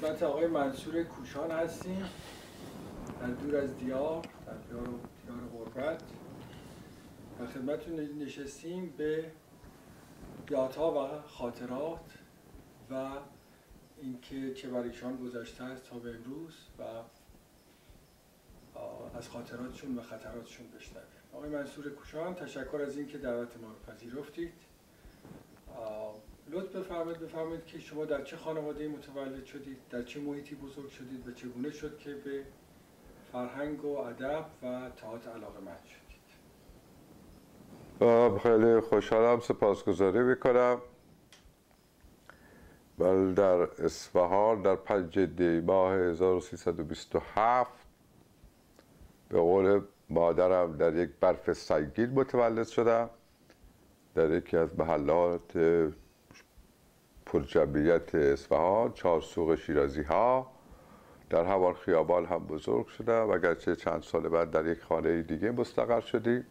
خدمت آقای منصور کوشان هستیم در دور از دیار در دیار, دیار غربت و خدمتتون نشستیم به یادها و خاطرات و اینکه چه بر ایشان گذشته است تا به امروز و از خاطراتشون و خطراتشون بشنویم آقای منصور کوشان تشکر از اینکه دعوت ما رو پذیرفتید بفرمایید بفرمایید که شما در چه خانواده متولد شدید در چه محیطی بزرگ شدید و چگونه شد که به فرهنگ و ادب و تاعت علاقه مند شدید خیلی خوشحالم سپاسگزاری بکنم بل در اصفهان در پنج دی ماه 1327 به قول مادرم در یک برف سنگین متولد شدم در یکی از محلات پرجمعیت اصفهان چهار سوق شیرازی ها در همان خیابان هم بزرگ شده و گرچه چند سال بعد در یک خانه دیگه مستقر شدیم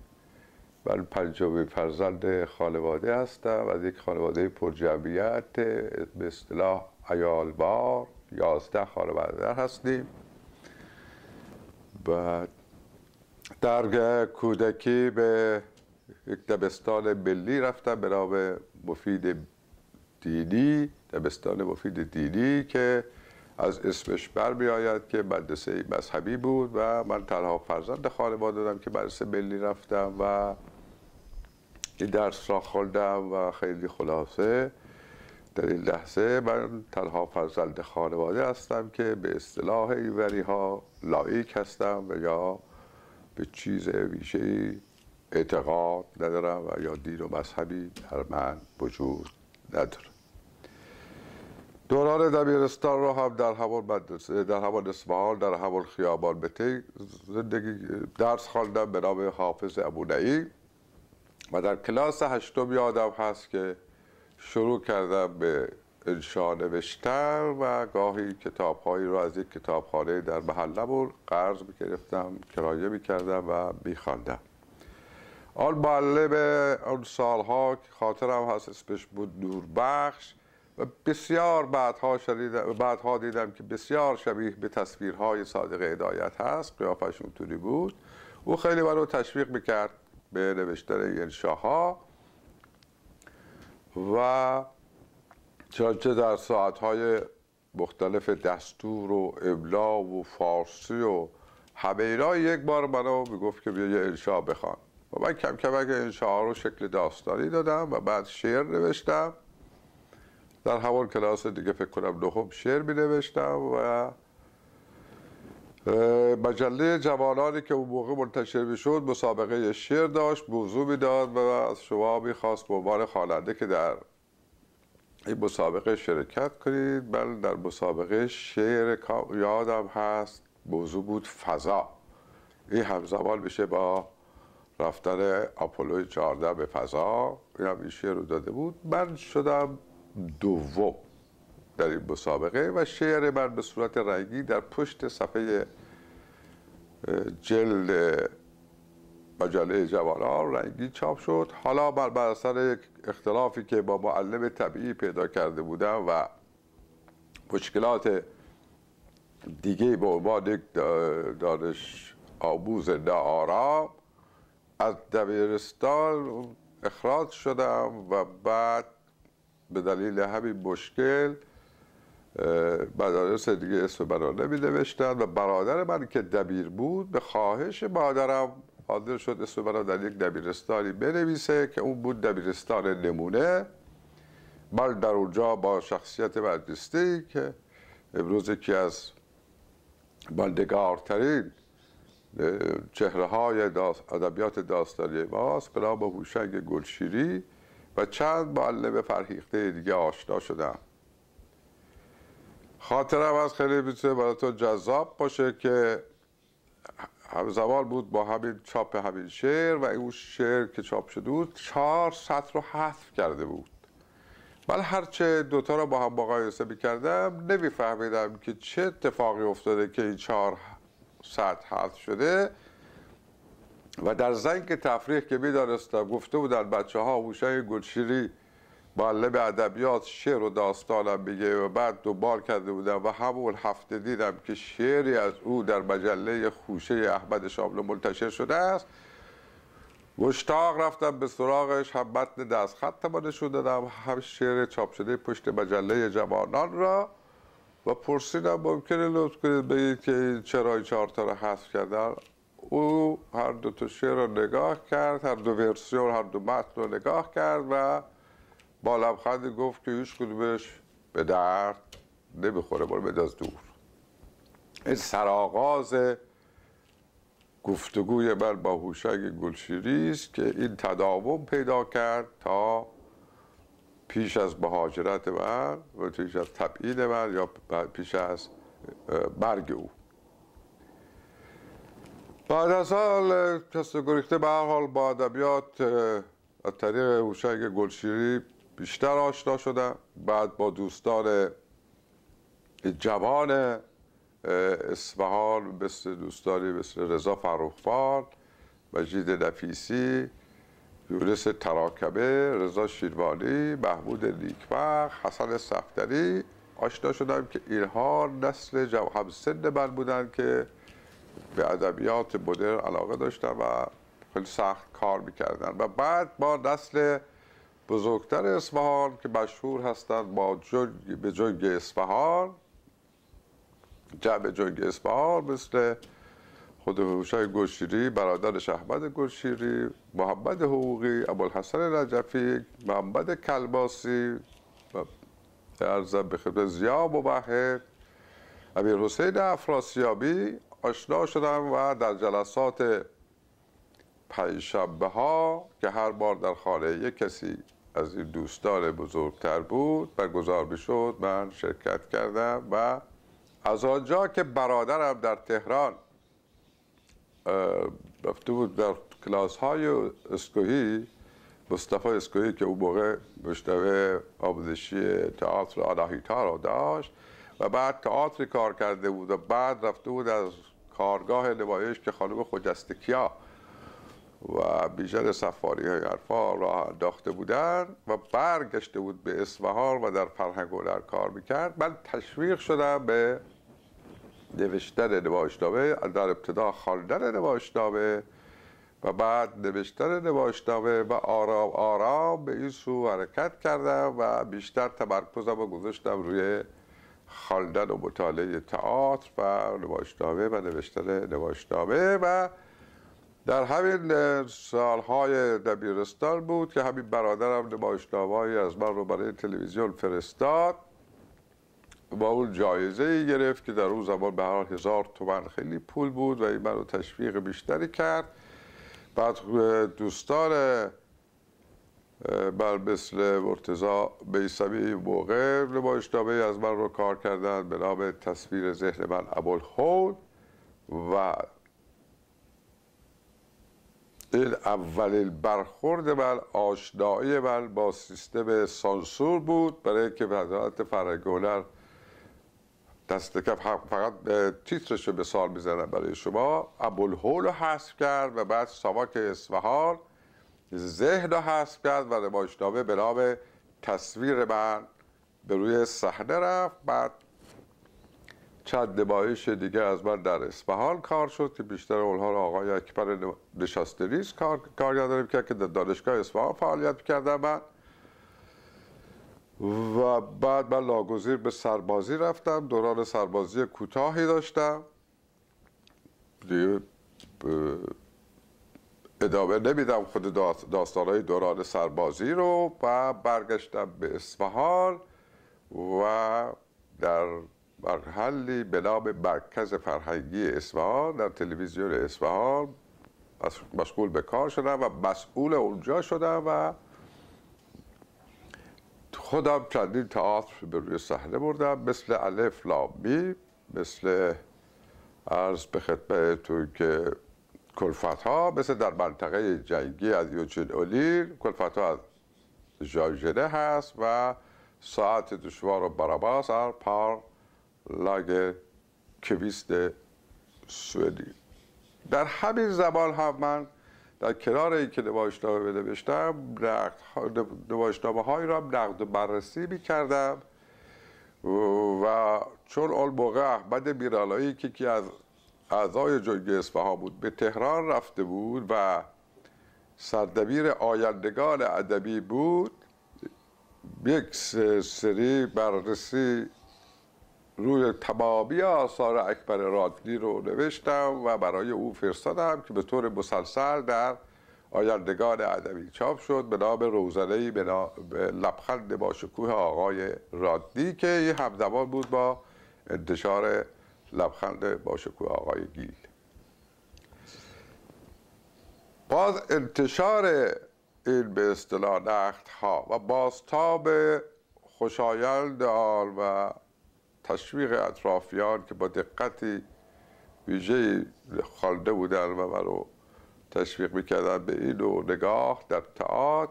من پنجمین فرزند خانواده هستم از یک خانواده پرجمعیت به اصطلاح ایالبار یازده خانواده در هستیم و در کودکی به یک دبستان ملی رفتم به نام مفید دیدی دبستان مفید دیدی که از اسمش بر بیاید که مدرسه مذهبی بود و من تنها فرزند خانواده دادم که مدرسه ملی رفتم و این درس را خوندم و خیلی خلاصه در این لحظه من تنها فرزند خانواده هستم که به اصطلاح ایوری ها لایک هستم و یا به چیز ویشه اعتقاد ندارم و یا دین و مذهبی در من وجود ندارم دوران دبیرستان رو هم در همون در همون اسمهان در همون خیابان بتی زندگی درس خواندم به نام حافظ ابونعی و در کلاس هشتم یادم هست که شروع کردم به انشاء نوشتن و گاهی کتابهایی رو از یک کتابخانه در بر قرض میگرفتم کرایه میکردم و میخواندم آن معلم اون سالها که خاطرم هست اسمش بود نوربخش و بسیار بعدها, بعدها دیدم که بسیار شبیه به تصویرهای صادق هدایت هست قیافش اونطوری بود او خیلی رو تشویق میکرد به نوشتن انشاها و چنانچه در ساعتهای مختلف دستور و ابلاغ و فارسی و همه اینا یک بار منو میگفت که بیا یه انشا بخوان و من کم کم اگه انشاها رو شکل داستانی دادم و بعد شعر نوشتم در همون کلاس دیگه فکر کنم نهم شعر می نوشتم و مجله جوانانی که اون موقع منتشر می شد مسابقه شعر داشت موضوع می و از شما می خواست به عنوان خواننده که در این مسابقه شرکت کنید من در مسابقه شعر یادم هست موضوع بود فضا این همزمان میشه با رفتن آپولو 14 به فضا این هم این شعر رو داده بود من شدم دوم در این مسابقه و شعر من به صورت رنگی در پشت صفحه جلد مجله جوانان رنگی چاپ شد حالا بر بر یک اختلافی که با معلم طبیعی پیدا کرده بودم و مشکلات دیگه به عنوان یک دانش آموز ناآرام از دبیرستان اخراج شدم و بعد به دلیل همین مشکل مدارس دیگه اسم من نمی نوشتن و برادر من که دبیر بود به خواهش مادرم حاضر شد اسم منو در یک دبیرستانی بنویسه که اون بود دبیرستان نمونه من در اونجا با شخصیت ای که امروز یکی از بندگارترین چهره های ادبیات داستانی ماست به نام هوشنگ گلشیری و چند معلم فرهیخته دیگه آشنا شدم خاطرم از خیلی میتونه براتون جذاب باشه که همزمان بود با همین چاپ همین شعر و اون شعر که چاپ شده بود چهار سطر رو حذف کرده بود من هرچه دوتا رو با هم مقایسه میکردم نمیفهمیدم که چه اتفاقی افتاده که این چهار سطر حذف شده و در زنگ تفریح که میدانستم گفته بودن بچه ها هوشنگ گلشیری معلم ادبیات شعر و داستانم میگه و بعد دوبار کرده بودم و همون هفته دیدم که شعری از او در مجله خوشه احمد شاملو منتشر شده است مشتاق رفتم به سراغش هم متن دست خط ما نشون دادم هم شعر چاپ شده پشت مجله جوانان را و پرسیدم ممکنه لطف کنید بگید که چرا این تا را حذف کردن او هر دو تا شعر رو نگاه کرد هر دو ورسیون هر دو متن رو نگاه کرد و با لبخندی گفت که هیچ کدومش به درد نمیخوره برو بداز دور این سرآغاز گفتگوی من با هوشنگ گلشیری است که این تداوم پیدا کرد تا پیش از مهاجرت من و پیش از تبعید من یا پیش از برگ او بعد از حال کس گریخته به هر حال با ادبیات از طریق هوشنگ گلشیری بیشتر آشنا شدم بعد با دوستان جوان اصفهان مثل دوستانی مثل رضا فروخفان مجید نفیسی یونس تراکبه، رضا شیروانی محمود نیکبخ، حسن صفدری آشنا شدم که اینها نسل جو همسن من بودند که به ادبیات بودر علاقه داشتن و خیلی سخت کار میکردن و بعد با نسل بزرگتر اصفهان که مشهور هستند با جنگ به جنگ اصفهان جمع جنگ اصفهان مثل خود هوشای گلشیری برادرش احمد گلشیری محمد حقوقی ابوالحسن نجفی محمد کلباسی و ارزم به خدمت و مبهب امیر حسین افراسیابی آشنا شدم و در جلسات پنجشنبه ها که هر بار در خانه یک کسی از این دوستان بزرگتر بود برگزار گذار میشد من شرکت کردم و از آنجا که برادرم در تهران رفته بود در کلاس های اسکوهی مصطفی اسکوهی که اون موقع مشتبه آموزشی تئاتر آناهیتا را داشت و بعد تئاتر کار کرده بود و بعد رفته بود از کارگاه نمایش که خانم خجستکیا و بیژن سفاری های حرفا را انداخته بودن و برگشته بود به اصفهان و در فرهنگ هنر کار میکرد من تشویق شدم به نوشتن نمایشنامه در ابتدا خواندن نمایشنامه و بعد نوشتن نمایشنامه و آرام آرام به این سو حرکت کردم و بیشتر تمرکزم و گذاشتم روی خواندن و مطالعه تئاتر و نمایشنامه و نوشتن نمایشنامه و در همین سالهای دبیرستان بود که همین برادرم هایی از من رو برای تلویزیون فرستاد با اون جایزه ای گرفت که در اون زمان به هر هزار تومن خیلی پول بود و این من رو تشویق بیشتری کرد بعد دوستان بر مثل ارتزا بیسمی موقع نمایشنامه از من رو کار کردن به نام تصویر ذهن من هول و این اولین برخورد من آشنایی من با سیستم سانسور بود برای اینکه وزارت فرهنگ هنر دست فقط تیترش رو سال میزنم برای شما ابوالهول رو حذف کرد و بعد سواک اصفهان ذهن رو حذف کرد و نمایشنامه به نام تصویر من به روی صحنه رفت بعد چند نمایش دیگه از من در اسفحال کار شد که بیشتر اولها رو آقای اکبر نشاستریز کار کارگردانی میکرد که در دانشگاه اسفحال فعالیت میکردم من و بعد من لاگزیر به سربازی رفتم دوران سربازی کوتاهی داشتم دیگه ادامه نمیدم خود داستانهای دوران سربازی رو و برگشتم به اصفهان و در مرحلی به نام مرکز فرهنگی اصفهان در تلویزیون اصفهان مشغول به کار شدم و مسئول اونجا شدم و خودم چندین تئاتر به روی صحنه بردم مثل الف لامی مثل عرض به خدمتتون که کلفت ها مثل در منطقه جنگی از یوچین اولیر کلفت ها از جایجنه هست و ساعت دشوار و براباس هر پار لاگ کویست سوئدی در همین زمان هم من در کنار این که نمایشنامه بنوشتم نمایشنامه های را نقد و بررسی می کردم و چون اول موقع احمد میرالایی که از اعضای جرگه اصفهان بود به تهران رفته بود و سردبیر آیندگان ادبی بود یک سری بررسی روی تمامی آثار اکبر رادنی رو نوشتم و برای او فرستادم که به طور مسلسل در آیندگان ادبی چاپ شد به نام روزنه به لبخند باشکوه آقای رادنی که همزمان بود با انتشار لبخند باشکوه آقای گیل باز انتشار این به اصطلاح نخت ها و بازتاب خوشایند آن و تشویق اطرافیان که با دقتی ویژه خالده بودن و رو تشویق میکردن به این و نگاه در تعاد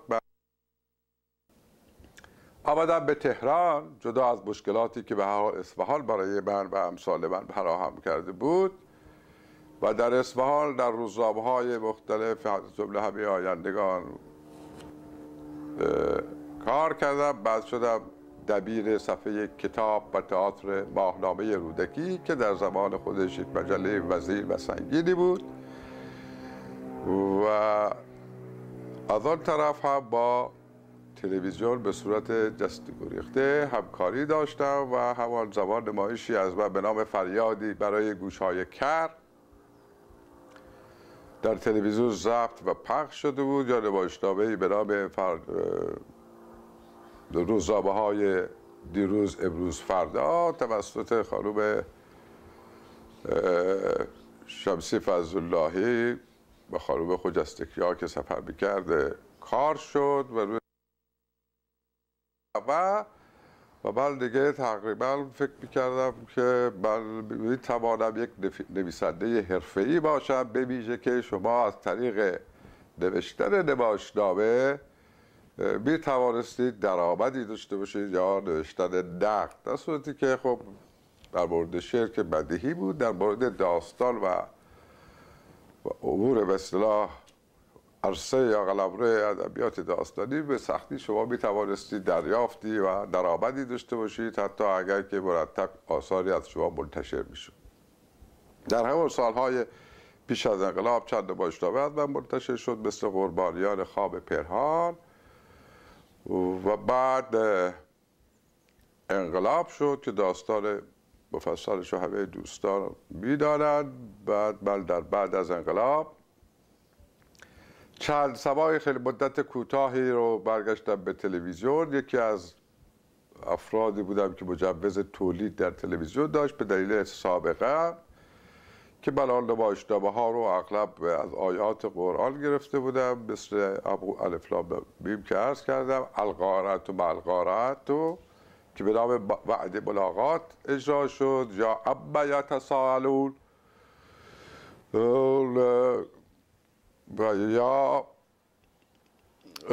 آمدم به تهران جدا از مشکلاتی که به اصفهان برای من و امثال من فراهم کرده بود و در اصفهان در روزنامه های مختلف از جمله همه آیندگان کار کردم بعد شدم دبیر صفحه کتاب و تئاتر ماهنامه رودکی که در زمان خودش یک مجله وزیر و سنگینی بود و از آن طرف هم با تلویزیون به صورت دستی گریخته همکاری داشتم و همان زمان نمایشی از من به نام فریادی برای گوشهای کر در تلویزیون ضبط و پخش شده بود یا نمایشنامه ای به نام فر... روزنامه های دیروز امروز فردا توسط خانوم شمسی فضلاللهی و خانوم خجستکیا که سفر میکرد کار شد و روی و و من دیگه تقریبا فکر میکردم که من میتوانم یک نویسنده ای باشم به ویژه که شما از طریق نوشتن نمایشنامه می توانستید درآمدی داشته باشید یا نوشتن نقد در صورتی که خب در مورد شعر که بدیهی بود در مورد داستان و, و امور به عرصه یا قلمرو ادبیات داستانی به سختی شما می توانستید دریافتی و درآمدی داشته باشید حتی اگر که مرتب آثاری از شما منتشر می شود در همان سالهای پیش از انقلاب چند باشتابه از من منتشر شد مثل قربانیان خواب پرهان و بعد انقلاب شد که داستان مفصلش رو همه دوستان میدانند بعد بل در بعد از انقلاب چند سبای خیلی مدت کوتاهی رو برگشتم به تلویزیون یکی از افرادی بودم که مجوز تولید در تلویزیون داشت به دلیل سابقه که من آن نمایشنامه ها رو اغلب از آیات قرآن گرفته بودم مثل ابو الفلام بیم که عرض کردم الغارت و ملغارت و که به نام وعد ملاقات اجرا شد یا اما یا تسالون یا uh,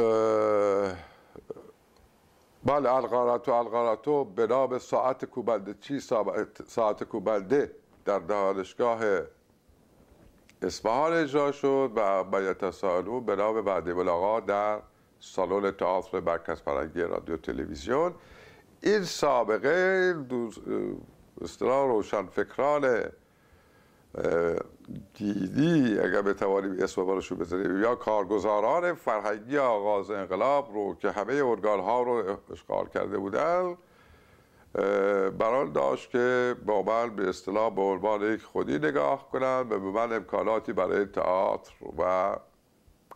بله القاراتو القاراتو بنا به ساعت کوبنده چی ساعت کوبنده در دانشگاه اصفهان اجرا شد و بیت سالو به به بعدی بلاغا در سالن تئاتر مرکز فرهنگی رادیو تلویزیون این سابقه اصطلاح روشنفکران دیدی اگر به توانی اسم براشو بزنی یا کارگزاران فرهنگی آغاز انقلاب رو که همه ارگان ها رو اشغال کرده بودن برای داشت که با من به اصطلاح به عنوان یک خودی نگاه کنند و به من امکاناتی برای تئاتر و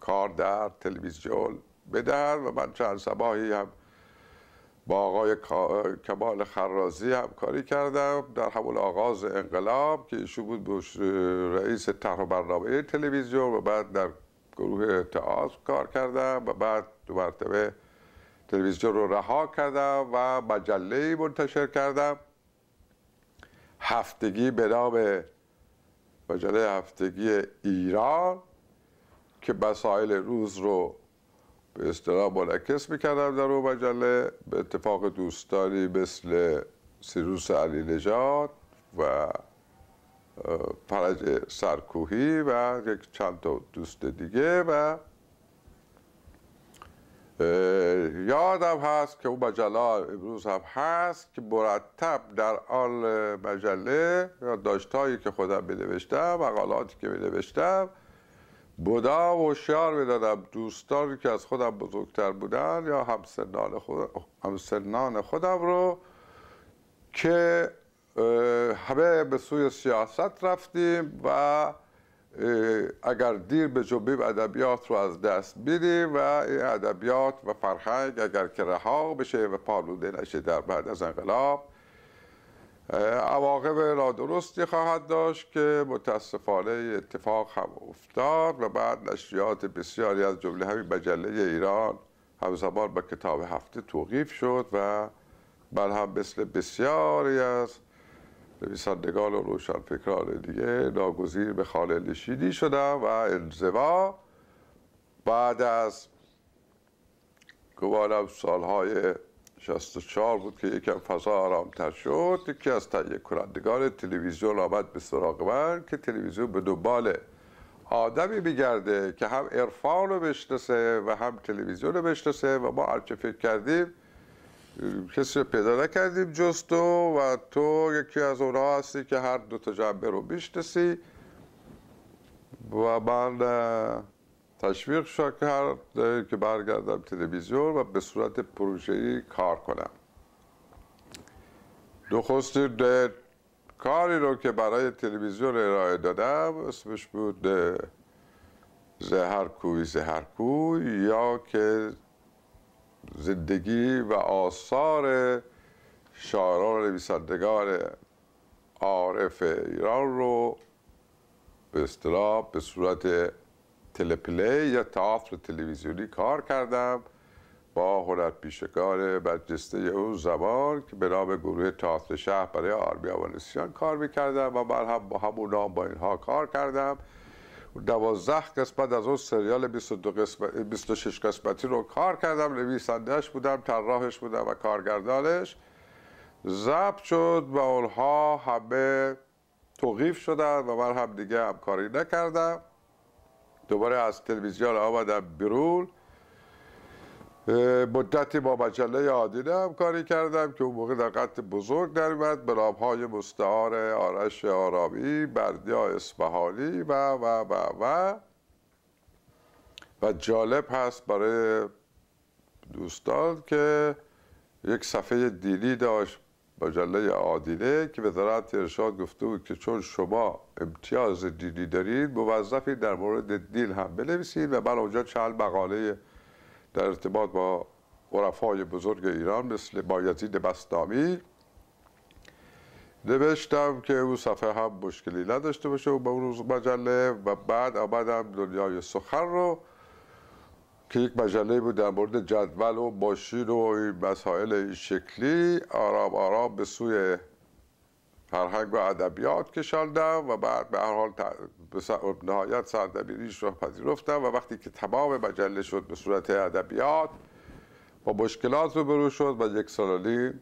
کار در تلویزیون بدهند و من چند سباهی هم با آقای کمال خرازی همکاری کردم در همون آغاز انقلاب که ایشون بود رئیس طرح برنامه تلویزیون و بعد در گروه تئاتر کار کردم و بعد دو مرتبه تلویزیون رو رها کردم و مجله منتشر کردم هفتگی به نام مجله هفتگی ایران که مسائل روز رو به اصطلاح منعکس میکردم در اون مجله به اتفاق دوستانی مثل سیروس علی نژاد و فرج سرکوهی و یک چند تا دوست دیگه و یادم هست که اون مجله امروز هم هست که مرتب در آن مجله داشتهایی که خودم بنوشتم مقالاتی که بنوشتم بودا و شعر میدادم دوستانی که از خودم بزرگتر بودن یا همسنان, خود... همسنان خودم رو که همه به سوی سیاست رفتیم و اگر دیر به جنبیم ادبیات رو از دست بیدیم و این ادبیات و فرهنگ اگر که رها بشه و پالوده نشه در بعد از انقلاب عواقب نادرستی خواهد داشت که متاسفانه اتفاق هم افتاد و بعد نشریات بسیاری از جمله همین مجله ایران همزمان به کتاب هفته توقیف شد و بر هم مثل بسیاری از نویسندگان و روشنفکران دیگه ناگزیر به خانه نشینی شدم و انزوا بعد از گمانم سالهای 64 بود که یکم فضا تر شد یکی از تهیه کنندگان تلویزیون آمد به سراغ من که تلویزیون به دنبال آدمی بگرده که هم عرفان رو بشناسه و هم تلویزیون رو بشناسه و ما هرچه فکر کردیم کسی رو پیدا نکردیم جستو و تو یکی از اونها هستی که هر دو تا جنبه رو بشنسی و من تشویق کرد که برگردم تلویزیون و به صورت پروژه‌ای کار کنم در کاری رو که برای تلویزیون ارائه دادم اسمش بود زهرکوی کوی یا که زندگی و آثار شاعران و نویسندگان عارف ایران رو به اصطلاح به صورت تلپلی یا تئاتر تلویزیونی کار کردم با پیشکار برجسته او زبان که به گروه تئاتر شهر برای آوانسیان کار میکردم و من هم با همون نام با اینها کار کردم دوازده قسمت از اون سریال 22 قسمت 26 قسمتی رو کار کردم نویسندهش بودم طراحش بودم و کارگردانش ضبط شد و اونها همه توقیف شدن و من هم دیگه همکاری نکردم دوباره از تلویزیون آمدم بیرون مدتی با مجله آدینه هم کاری کردم که اون موقع دقت بزرگ در اومد به نامهای مستعار آرش آرامی بردیا اسمحالی و و و و و جالب هست برای دوستان که یک صفحه دیلی داشت مجله عادینه که وزارت ارشاد گفته بود که چون شما امتیاز دینی دارید موظفی در مورد دین هم بنویسید و من اونجا چند مقاله در ارتباط با عرفای بزرگ ایران مثل بایزید بستامی نوشتم که او صفحه هم مشکلی نداشته باشه با اون روز مجله و بعد آمدم دنیای سخن رو که یک مجله بود در مورد جدول و ماشین و مسائل شکلی آرام آرام به سوی فرهنگ و ادبیات کشاندم و بعد به هر حال نهایت سردبیریش رو پذیرفتم و وقتی که تمام مجله شد به صورت ادبیات با مشکلات برو شد و یک سالی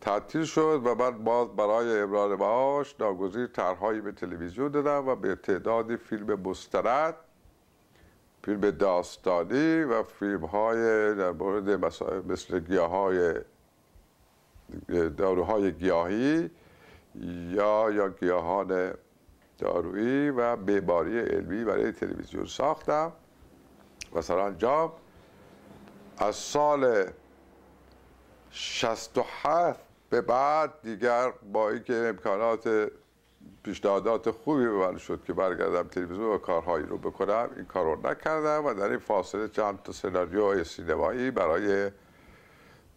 تعطیل شد و من باز برای امرار معاش ناگزیر طرحهایی به تلویزیون دادم و به تعدادی فیلم مستند فیلم داستانی و فیلم های در مورد مسائل مثل گیاه های داروهای گیاهی یا یا گیاهان دارویی و بیماری علمی برای تلویزیون ساختم و سرانجام از سال 67 به بعد دیگر با اینکه امکانات پیشنهادات خوبی به من شد که برگردم تلویزیون و کارهایی رو بکنم این کار رو نکردم و در این فاصله چند تا سناریوی سینمایی برای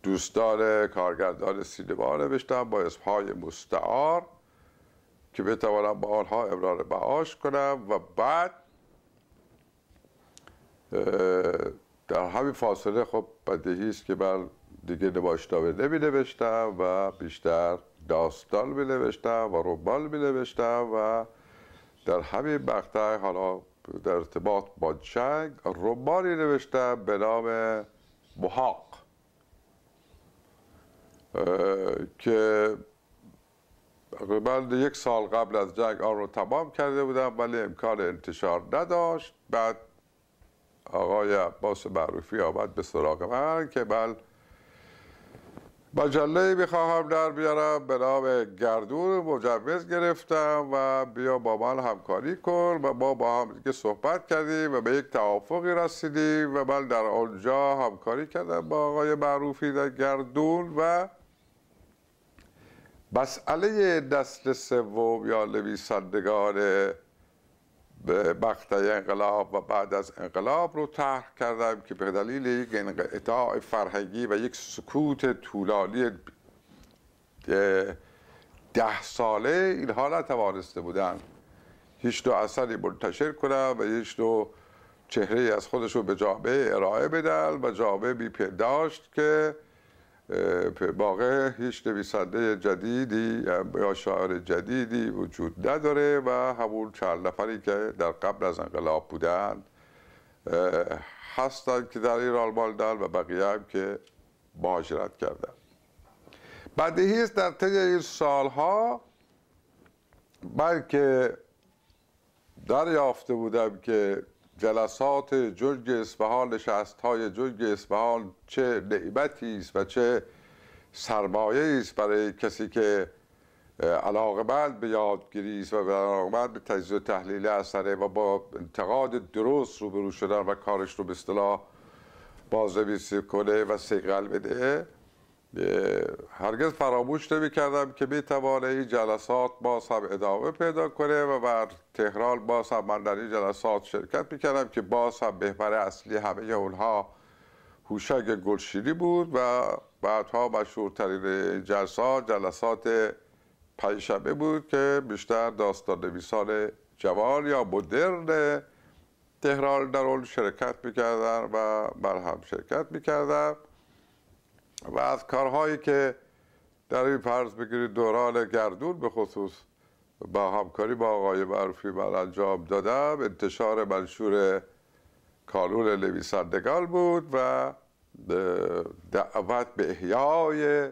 دوستان کارگردان سینما نوشتم با اسمهای مستعار که بتوانم با آنها امرار معاش کنم و بعد در همین فاصله خب بدهی است که من دیگه نمایشنامه نمی نوشتم و بیشتر داستال بنوشته و روبال بنوشته و در همین مقطع حالا در ارتباط با جنگ رومانی نوشته به نام محاق که من یک سال قبل از جنگ آن رو تمام کرده بودم ولی امکان انتشار نداشت بعد آقای عباس معروفی آمد به سراغ من که من مجله میخواهم در بیارم به نام گردون مجوز گرفتم و بیا با من همکاری کن و ما با هم دیگه صحبت کردیم و به یک توافقی رسیدیم و من در آنجا همکاری کردم با آقای معروفی در گردون و مسئله دست سوم یا نویسندگان بخت انقلاب و بعد از انقلاب رو طرح کردم که به دلیل یک انقطاع فرهنگی و یک سکوت طولانی ده ساله اینها نتوانسته بودن هیچ دو اثری منتشر کنم و هیچ دو چهره از خودش رو به جامعه ارائه بدن و جامعه بیپنداشت که واقع هیچ نویسنده جدیدی یا شاعر جدیدی وجود نداره و همون چند نفری که در قبل از انقلاب بودند هستند که در ایران ماندن و بقیه هم که مهاجرت کردن بدیهی است در طی این سالها من که دریافته بودم که جلسات جرگ اسفحال نشست های جرگ اسفحال چه نعمتی است و چه سرمایه است برای کسی که علاقمند به یادگیری است و علاقمند به تجزیه و تحلیل اثره و با انتقاد درست روبرو شدن و کارش رو به اصطلاح بازنویسی کنه و سیقل بده هرگز فراموش نمی کردم که می این جلسات باز هم ادامه پیدا کنه و بر تهران باز هم من در این جلسات شرکت می که باز هم بهبر اصلی همه اونها هوشنگ گلشیری بود و بعدها مشهورترین جلسات جلسات پنجشنبه بود که بیشتر داستان نویسان جوان یا مدرن تهران در اون شرکت میکردن و بر هم شرکت میکردن و از کارهایی که در این فرض بگیرید دوران گردون به خصوص با همکاری با آقای معروفی من انجام دادم انتشار منشور کانون نویسندگان بود و دعوت به احیای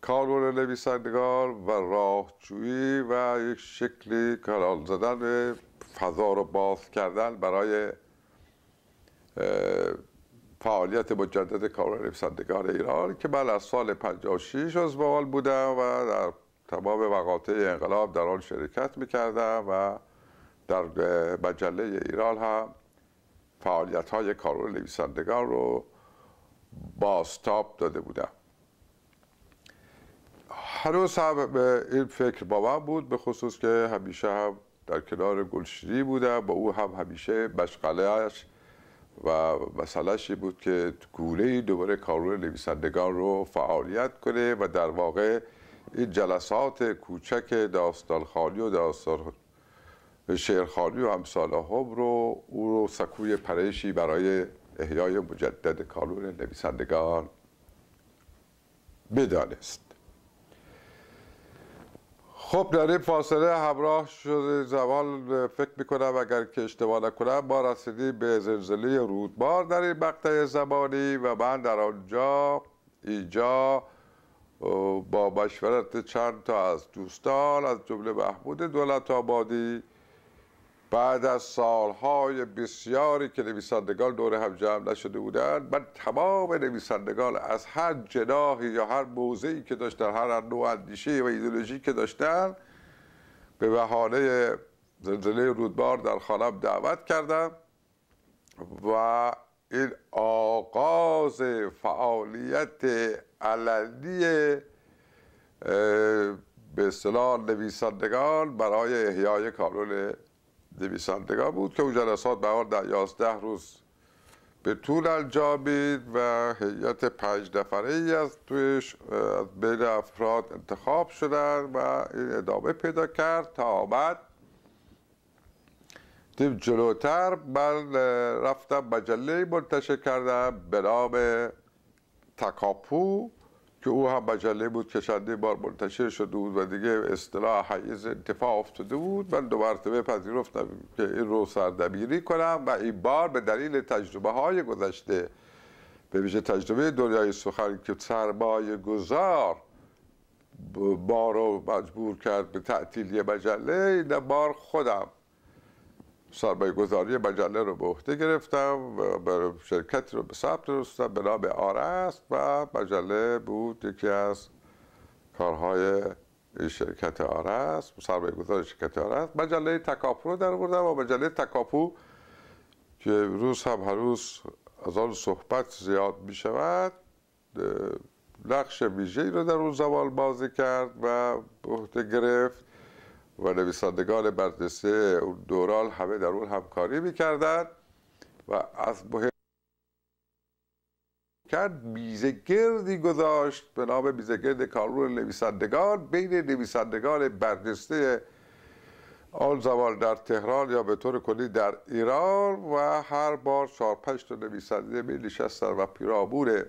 کانون نویسندگان و راهجویی و یک شکلی کانال زدن فضا رو باز کردن برای فعالیت مجدد کارون نویسندگان ایران که من از سال 56 از بال بودم و در تمام مقاطع انقلاب در آن شرکت میکردم و در مجله ایران هم فعالیت های کارون نویسندگان رو باستاب داده بودم هنوز هم این فکر با من بود به خصوص که همیشه هم در کنار گلشری بودم با او هم همیشه مشغلهش و مسئلهش بود که گوله دوباره کارون نویسندگان رو فعالیت کنه و در واقع این جلسات کوچک داستانخانی و داستان شعرخانی و همساله هم رو او رو سکوی پرشی برای احیای مجدد کارون نویسندگان بدانست خب در این فاصله همراه شده زمان فکر میکنم اگر که اشتباه نکنم ما رسیدیم به زلزله رودبار در این مقطع زمانی و من در آنجا اینجا با مشورت چند تا از دوستان از جمله محمود دولت آبادی بعد از سالهای بسیاری که نویسندگان دور هم جمع نشده بودند من تمام نویسندگان از هر جناحی یا هر موضعی که داشتن هر نوع اندیشه و ایدولوژی که داشتن به بهانه زلزله رودبار در خانم دعوت کردم و این آغاز فعالیت علنی به اصطلاح نویسندگان برای احیای کانون نویسندگان بود که اون جلسات به در یازده روز به طول انجامید و هیئت پنج نفره ای از تویش از بین افراد انتخاب شدن و این ادامه پیدا کرد تا آمد دیم جلوتر من رفتم مجله منتشر کردم به نام تکاپو که او هم مجله بود که چندی بار منتشر شده بود و دیگه اصطلاح حیز انتفاع افتاده بود من دو مرتبه پذیرفتم که این رو سردبیری کنم و این بار به دلیل تجربه های گذشته به ویژه تجربه دنیای سخن که سرمایه گذار بار رو مجبور کرد به تعطیلی مجله این بار خودم سرمایه گذاری مجله رو به عهده گرفتم و شرکتی رو به ثبت رسیدم به نام آرست و مجله بود یکی از کارهای این شرکت آرست سرمایه گذاری شرکت آرست مجله تکاپو رو در بردم و مجله تکاپو که روز هم روز از آن صحبت زیاد می شود نقش ویژه رو در اون زمان بازی کرد و عهده گرفت و نویسندگان برجسته اون دوران همه در اون همکاری میکردند و از بهم کرد میزه گردی گذاشت به نام میزه گرد کارون نویسندگان بین نویسندگان برجسته آن زمان در تهران یا به طور کلی در ایران و هر بار چهار پنج تا نویسنده می نشستن و پیرامون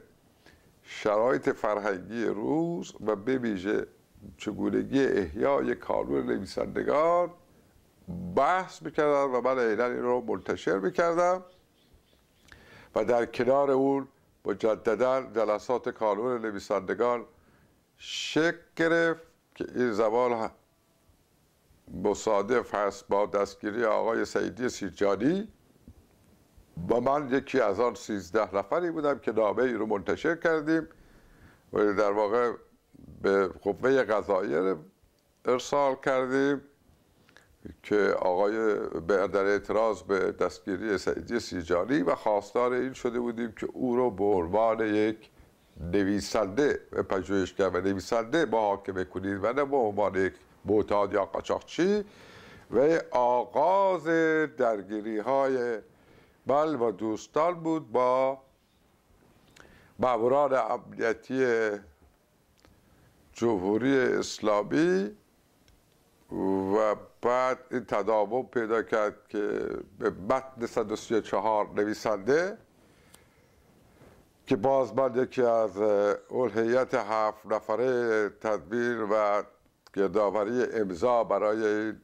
شرایط فرهنگی روز و به چگونگی احیای کانون نویسندگان بحث میکردم و من عینا این رو منتشر میکردم و در کنار اون مجددا جلسات کانون نویسندگان شکل گرفت که این زمان مصادف هست با دستگیری آقای سیدی سیرجانی و من یکی از آن سیزده نفری بودم که نامه ای رو منتشر کردیم و در واقع به قوه قضایی ارسال کردیم که آقای در اعتراض به دستگیری سعیدی سیجانی و خواستار این شده بودیم که او رو به عنوان یک نویسنده پژوهشگر و نویسنده محاکمه کنید و نه به عنوان یک بوتاد یا قاچاقچی و آغاز درگیری های بل و دوستان بود با ماموران امنیتی جمهوری اسلامی و بعد این تداوم پیدا کرد که به متن 134 نویسنده که باز من یکی از الهیت هفت نفره تدبیر و گردآوری امضا برای این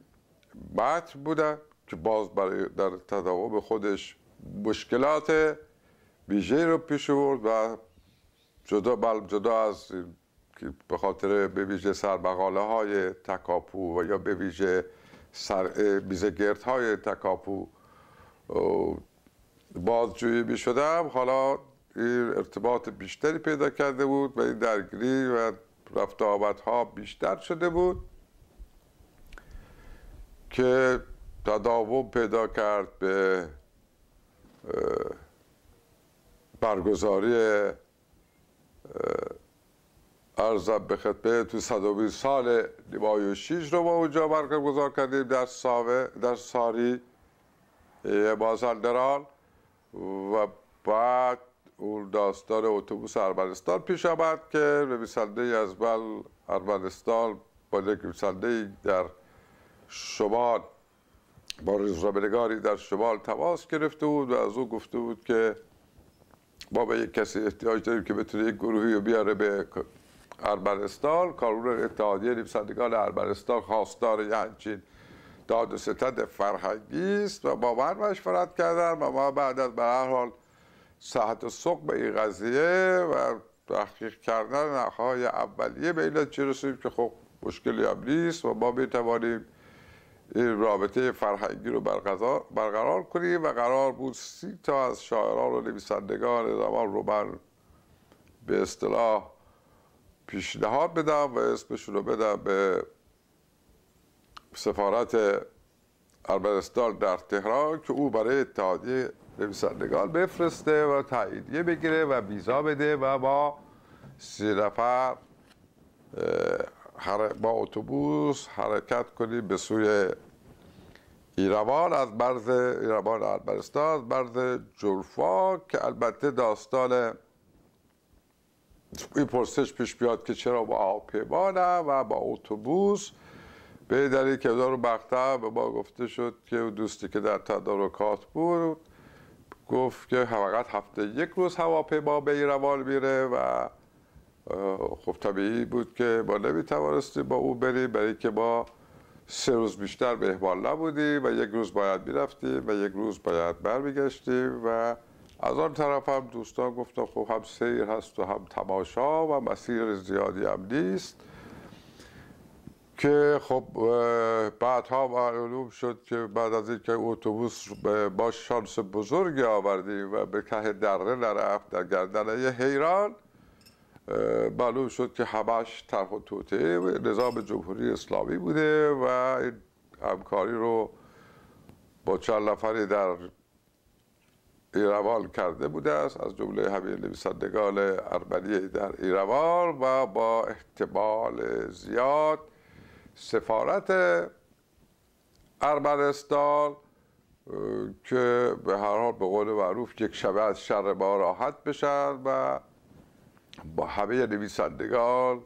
متن بودن که باز برای در تداوم خودش مشکلات ویژه رو پیش آورد و جدا بل جدا از که به خاطر به ویژه سربقاله های تکاپو و یا به ویژه سر گرد های تکاپو بازجویی می شدم حالا ارتباط بیشتری پیدا کرده بود و این درگیری و رفت آمد ها بیشتر شده بود که تداوم پیدا کرد به برگزاری ارزم به خطبه تو 120 سال شیش رو ما اونجا برگزار کردیم در ساوه در ساری مازندران و بعد اون داستان اتوبوس ارمنستان پیش آمد که نویسنده از بل ارمنستان با یک ای در شمال با روزنامه‌نگاری در شمال تماس گرفته بود و از او گفته بود که ما به یک کسی احتیاج داریم که بتونه یک گروهی رو بیاره به اربرستان کارور اتحادیه نویسندگان اربرستان خواستار یه همچین داد و ستد فرهنگی است و با من مشورت کردن و ما بعد از به هر حال صحت و به این قضیه و تحقیق کردن نخواهی اولیه به این چی که خب مشکلی هم نیست و ما میتوانیم این رابطه فرهنگی رو برقرار کنیم و قرار بود سی تا از شاعران و نویسندگان زمان رو بر به اصطلاح پیشنهاد بدم و اسمشون رو بدم به سفارت ارمنستان در تهران که او برای اتحادیه نویسندگان بفرسته و تاییدیه بگیره و ویزا بده و ما سی نفر با اتوبوس حرکت کنیم به سوی ایروان از مرز ایروان ارمنستان از مرز جلفا که البته داستان این پرسش پیش بیاد که چرا با هواپیما نه و با اتوبوس به دلیل که دارو بخته به ما گفته شد که دوستی که در تدارکات بود گفت که فقط هفته یک روز هواپیما به این روال میره و خب طبیعی بود که ما نمیتوانستیم با او بریم برای که ما سه روز بیشتر به احوال نبودیم و یک روز باید میرفتیم و یک روز باید برمیگشتیم و از آن طرف هم دوستان گفتن خب هم سیر هست و هم تماشا و مسیر زیادی هم نیست که خب بعدها معلوم شد که بعد از اینکه اتوبوس با شانس بزرگی آوردیم و به که دره نرفت در گردنه حیران معلوم شد که همش طرح و توطعه نظام جمهوری اسلامی بوده و این همکاری رو با چند نفری در ایروال کرده بوده است از جمله همین نویسندگان ارمنی در ایروال و با احتمال زیاد سفارت ارمنستان که به هر حال به قول معروف یک شبه از شر ما راحت بشن و با همه نویسندگان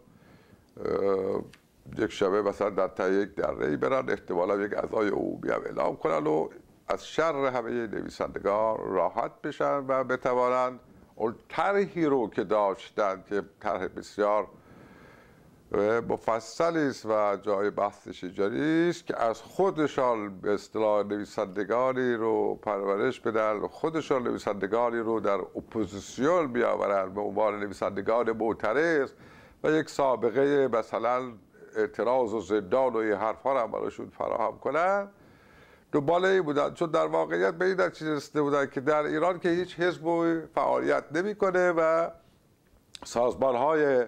یک شبه مثلا در تا یک دره ای برن احتمالا یک اعضای عمومی هم اعلام کنن و از شر همه نویسندگان راحت بشن و بتوانند اون طرحی رو که داشتند که طرح بسیار مفصل است و جای بحثش جاری است که از خودشان به اصطلاح نویسندگانی رو پرورش بدن خودشان نویسندگانی رو در اپوزیسیون بیاورند به عنوان نویسندگان معترض و یک سابقه مثلا اعتراض و زندان و یه حرفها رو براشون فراهم کنند دو این بودن چون در واقعیت به این نتیجه رسیده بودن که در ایران که هیچ حزب فعالیت نمیکنه و سازمان های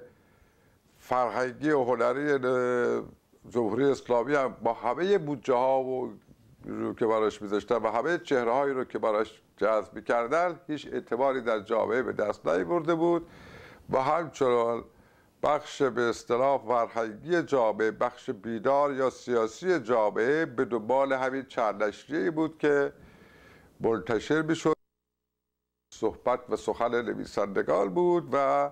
فرهنگی و هنری جمهوری اسلامی هم با همه بودجه ها و رو که براش میذاشتن و همه چهره هایی رو که براش جذب میکردن هیچ اعتباری در جامعه به دست برده بود و همچنان بخش به اصطلاح فرهنگی جامعه بخش بیدار یا سیاسی جامعه به دنبال همین چند بود که منتشر میشد صحبت و سخن نویسندگان بود و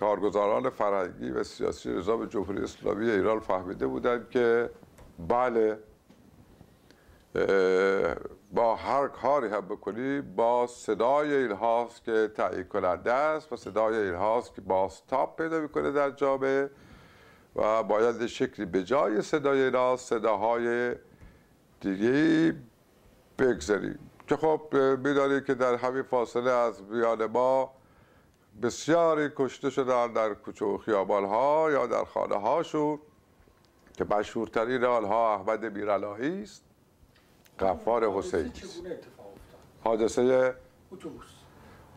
کارگزاران فرهنگی و سیاسی نظام جمهوری اسلامی ایران فهمیده بودند که بله با هر کاری هم بکنی با صدای اینهاست که تعیین کننده است و صدای اینهاست که باستاب پیدا میکنه در جامعه و باید شکلی به جای صدای اینا صداهای دیگه بگذاریم که خب میدانید که در همین فاصله از میان ما بسیاری کشته شدن در کوچه و خیابان ها یا در خانه هاشون که مشهورترین آنها احمد میرالاهی است غفار حسینی حادثه اتوبوس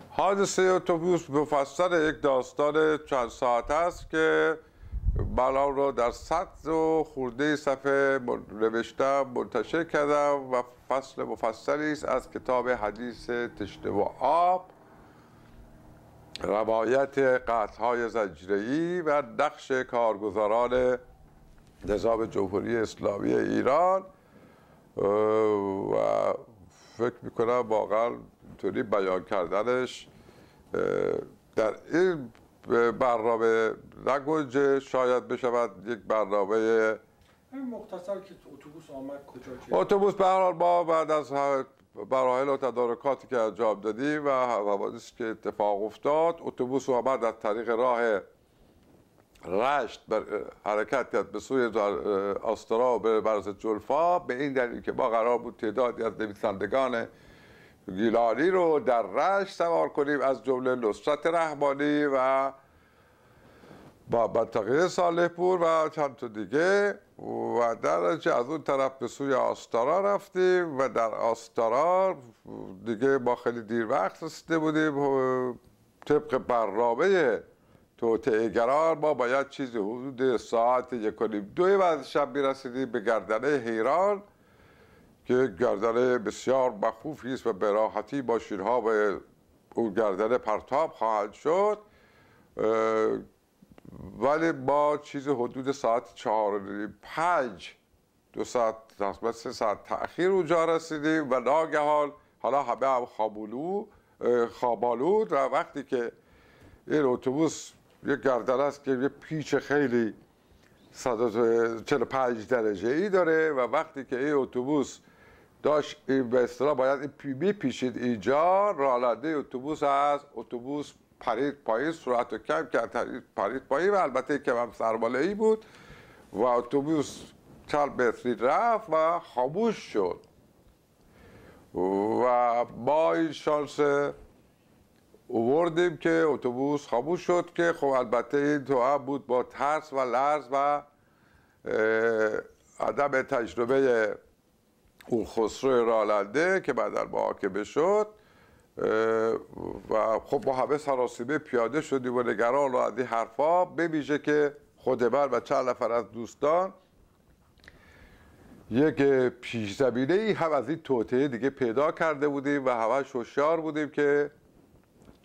حادثه اتوبوس مفصل یک داستان چند ساعت است که من آن در صد و خورده صفحه نوشتم منتشر کردم و فصل مفصلی است از کتاب حدیث تشنه و آب روایت قطعهای زجرهی و نقش کارگزاران نظام جمهوری اسلامی ایران و فکر میکنم واقعا اینطوری بیان کردنش در این برنامه نگنجه شاید بشود یک برنامه مختصر که اتوبوس آمد کجا اتوبوس به هر ما بعد از مراحل و تدارکاتی که انجام دادیم و حوادثی که اتفاق افتاد اتوبوس آمد از طریق راه رشت بر حرکت کرد به سوی آسترا و به برس جلفا به این دلیل که ما قرار بود تعدادی از نویسندگان گیلانی رو در رشت سوار کنیم از جمله نصرت رحمانی و با منطقه صالح پور و چند تا دیگه و در از اون طرف به سوی آستارا رفتیم و در آستارا دیگه با خیلی دیر وقت رسیده بودیم طبق برنامه گرار ما باید چیزی حدود ساعت یک کنیم دوی بعد شب میرسیدیم به گردنه حیران که گردنه بسیار مخوفی است و به راحتی ها به اون گردنه پرتاب خواهند شد ولی با چیز حدود ساعت چهار و پنج دو ساعت تقریبا سه ساعت تاخیر اونجا رسیدیم و ناگهان حالا همه هم خابالود و وقتی که این اتوبوس یه گردن است که یه پیچ خیلی 145 درجه ای داره و وقتی که این اتوبوس داشت این به اصطلاح باید این پی پیشید اینجا راننده اتوبوس از اتوبوس پرید پایین سرعت رو کم کرد پرید پایین و البته که هم سرماله ای بود و اتوبوس چند متری رفت و خاموش شد و با این شانس اووردیم که اتوبوس خاموش شد که خب البته این تو بود با ترس و لرز و عدم تجربه اون خسرو رالنده که بعد محاکمه شد و خب با همه سراسیمه پیاده شدیم و نگران و این حرفا بمیشه که خود من و چند نفر از دوستان یک پیش زمینه ای هم از این توطعه دیگه پیدا کرده بودیم و همش شوشیار بودیم که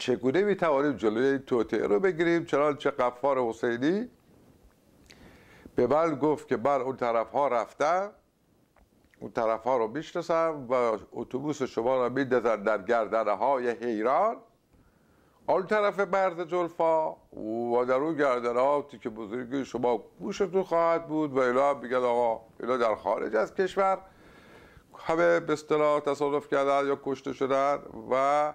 چگونه می جلوی جلوی توطعه رو بگیریم چنانچه قفار حسینی به من گفت که من اون طرف ها رفتم اون طرف ها رو میشناسم و اتوبوس شما را میندازن در گردنه های حیران آن طرف مرز جلفا و در اون گردنه ها که بزرگی شما گوشتون خواهد بود و اینا میگن آقا اینا در خارج از کشور همه به اصطلاح تصادف کردن یا کشته شدن و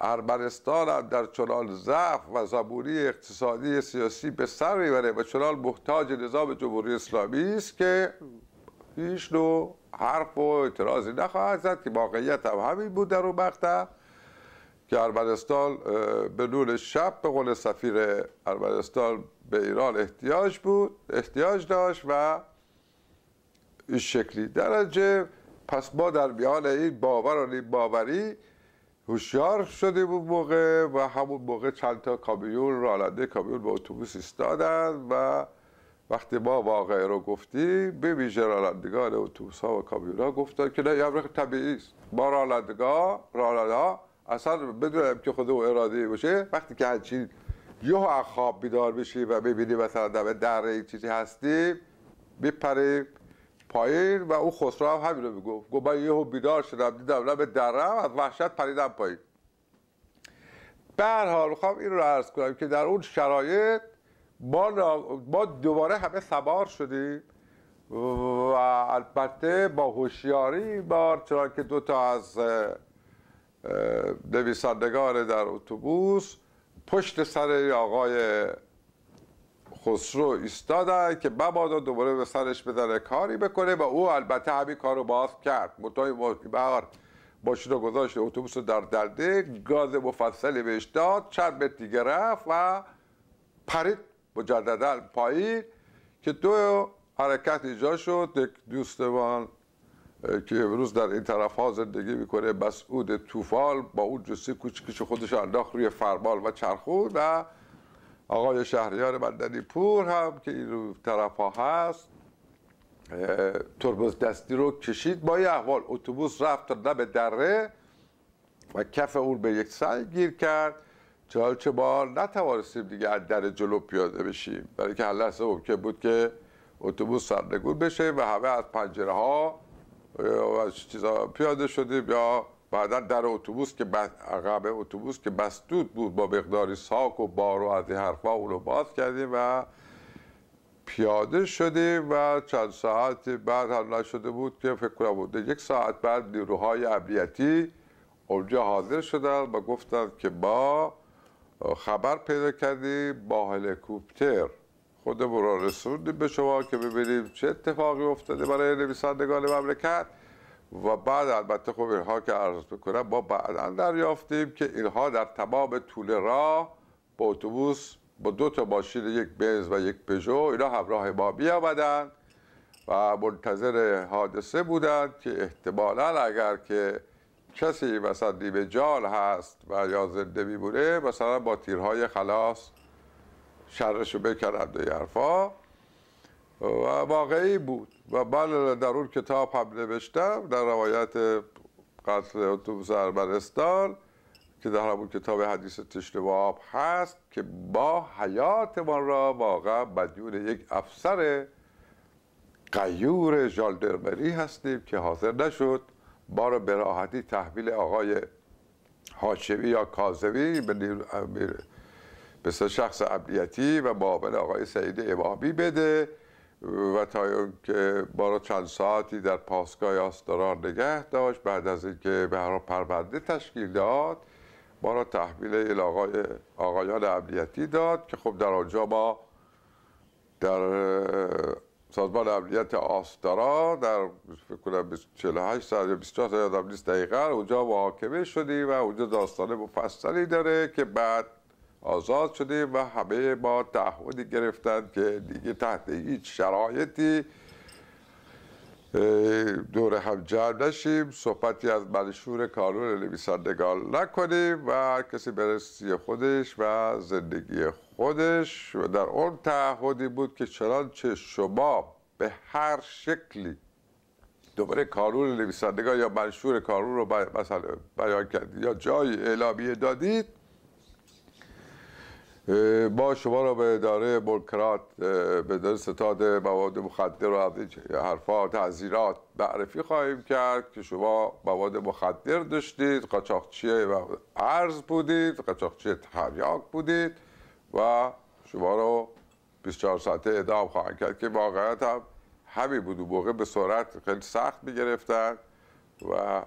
ارمنستان هم در چنان ضعف و زبوری اقتصادی سیاسی به سر میبره و چنان محتاج نظام جمهوری اسلامی است که هیچ نوع حرف و اعتراضی نخواهد زد که واقعیت هم همین بود در اون مقطع که ارمنستان به نور شب به قول سفیر ارمنستان به ایران احتیاج بود احتیاج داشت و این شکلی درجه پس ما در میان این باور و باوری هوشیار شده بود موقع و همون موقع چند تا کامیون راننده کامیون به اتوبوس ایستادن و وقتی ما واقعی رو گفتیم به ویژه رانندگان اتوبوس ها و کامیون ها گفتن که نه یه امر طبیعی است ما رانندگان راننده اصلا بدونم که خود او اراده باشه وقتی که همچین یه از خواب بیدار بشی و ببینی مثلا در این چیزی هستیم میپریم پایین و اون خسرو هم همین رو میگفت گفت من یهو بیدار شدم دیدم لب درم از وحشت پریدم پایین به هر حال میخوام این رو عرض کنم که در اون شرایط ما, دوباره همه سوار شدیم و البته با هوشیاری بار چرا که دو تا از نویسندگان در اتوبوس پشت سر آقای خسرو ایستادن که مبادا دوباره به سرش بزنه کاری بکنه و او البته همین کار رو باز کرد متای بهار ماشین رو گذاشت اتوبوس رو در دلده گاز مفصلی بهش داد چند متر دیگه رفت و پرید مجددا پایین که دو حرکت ایجاد شد یک دوستمان که امروز در این طرف ها زندگی میکنه مسعود توفال با اون جسی کوچکش خودش انداخت روی فرمال و چرخون و آقای شهریار مدنی پور هم که این طرف ها هست ترمز دستی رو کشید با یه احوال اتوبوس رفت تا به دره و کف اون به یک سنگ گیر کرد چه ما نتوانستیم دیگه از در جلو پیاده بشیم برای که هر لحظه ممکن بود که اتوبوس سرنگون بشه و همه از پنجره ها و چیزا پیاده شدیم یا بعدا در اتوبوس که عقب اتوبوس که بستود بود با مقداری ساک و بار و از این حرفا اونو باز کردیم و پیاده شده و چند ساعت بعد هم شده بود که فکر کنم بوده یک ساعت بعد نیروهای امنیتی اونجا حاضر شدن و گفتند که با خبر پیدا کردی با هلیکوپتر خودمون را رسوندیم به شما که ببینیم چه اتفاقی افتاده برای نویسندگان مملکت و بعد البته خب اینها که عرض بکنم ما بعدا دریافتیم که اینها در تمام طول راه با اتوبوس با دو تا ماشین یک بنز و یک پژو اینا همراه ما بدن و منتظر حادثه بودند که احتمالا اگر که کسی مثلا نیمه جال هست و یا زنده میمونه مثلا با تیرهای خلاص شرشو رو و حرفا و واقعی بود و بله در اون کتاب هم نوشتم در روایت قتل اتوبوس ارمنستان که در همون کتاب حدیث تشنه هست که با حیاتمان را واقعا بدیون یک افسر قیور جالدرمری هستیم که حاضر نشد ما را به راحتی تحویل آقای هاشمی یا کاظمی به شخص امنیتی و معاون آقای سعید امامی بده و تا که ما چند ساعتی در پاسگاه آستران نگه داشت بعد از اینکه به پرونده تشکیل داد ما را تحویل آقای آقایان امنیتی داد که خب در آنجا ما در سازمان امنیت آسترا در فکر کنم 48 ساعت یا 24 ساعت یادم نیست دقیقا اونجا محاکمه شدیم و اونجا داستان مفصلی داره که بعد آزاد شده و همه با تعهدی گرفتن که دیگه تحت هیچ شرایطی دور هم جمع نشیم صحبتی از منشور کانون نویسندگان نکنیم و هر کسی برسی خودش و زندگی خودش و در اون تعهدی بود که چنانچه شما به هر شکلی دوباره کانون نویسندگان یا منشور کانون رو بیان کردید یا جای اعلامیه دادید با شما را به اداره بلکرات به در ستاد مواد مخدر و حرفا تعذیرات معرفی خواهیم کرد که شما مواد مخدر داشتید قاچاقچی ارز بودید قاچاقچی تریاک بودید و شما رو 24 ساعته ادام خواهند کرد که واقعیت هم همین بود موقع به سرعت خیلی سخت میگرفتند و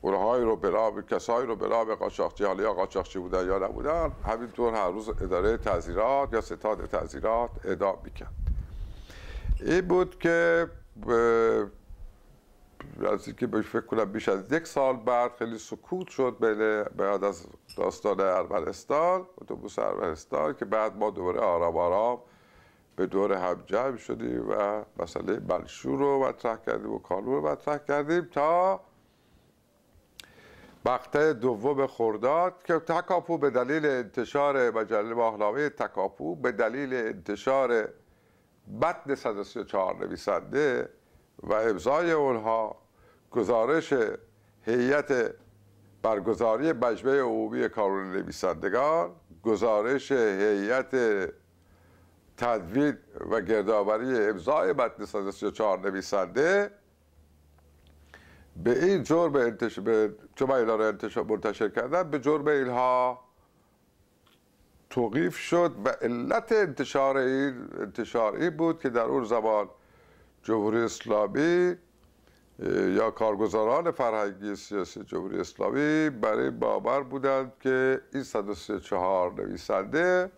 اونهایی رو بلا کسایی رو بلا به قاچاقچی حالا یا قاچاقچی بودن یا نبودن همینطور هر روز اداره تعزیرات یا ستاد تعزیرات اعدام میکرد این بود که از اینکه فکر کنم بیش از یک سال بعد خیلی سکوت شد بین بعد از داستان ارمنستان اتوبوس ارمنستان که بعد ما دوباره آرام آرام به دور هم جمع شدیم و مسئله بلشور رو مطرح کردیم و کانون رو مطرح کردیم تا بخته دوم خرداد که تکاپو به دلیل انتشار مجله ماهنامه تکاپو به دلیل انتشار متن 134 نویسنده و امضای اونها گزارش هیئت برگزاری مجمع عمومی کارون نویسندگان گزارش هیئت تدوین و گردآوری امضای متن 134 نویسنده به این جرم به انتشار منتشر کردن به جرم اینها توقیف شد و علت انتشار این انتشار این بود که در اون زمان جمهوری اسلامی یا کارگزاران فرهنگی سیاسی جمهوری اسلامی برای باور بودند که این 134 نویسنده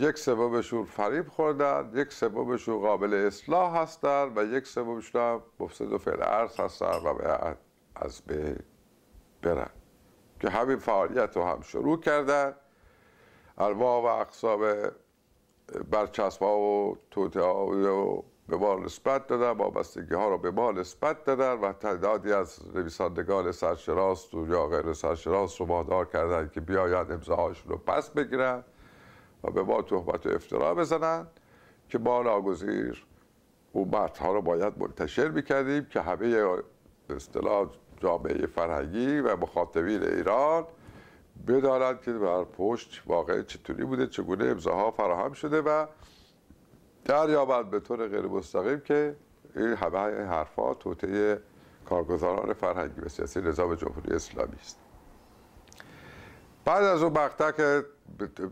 یک سببشون فریب خوردن یک سببشون قابل اصلاح هستن و یک سببشون هم مفسد و فعل عرض هستن و باید از به برن که همین فعالیت رو هم شروع کردن الوا و اقسام برچسب ها و توته ها و به ما نسبت دادن وابستگی ها رو به ما نسبت دادن و تعدادی از نویسندگان و یا غیر سرشناس رو مادار کردن که بیاید امضاهاشون رو پس بگیرن و به ما تهمت و افترا بزنند که ما ناگزیر اون متنها رو باید منتشر میکردیم که همه اصطلاح جامعه فرهنگی و مخاطبین ایران بدانند که بر پشت واقع چطوری بوده چگونه امضاها فراهم شده و دریابند به طور غیر مستقیم که این همه حرفها توته کارگزاران فرهنگی و سیاسی نظام جمهوری اسلامی است بعد از اون که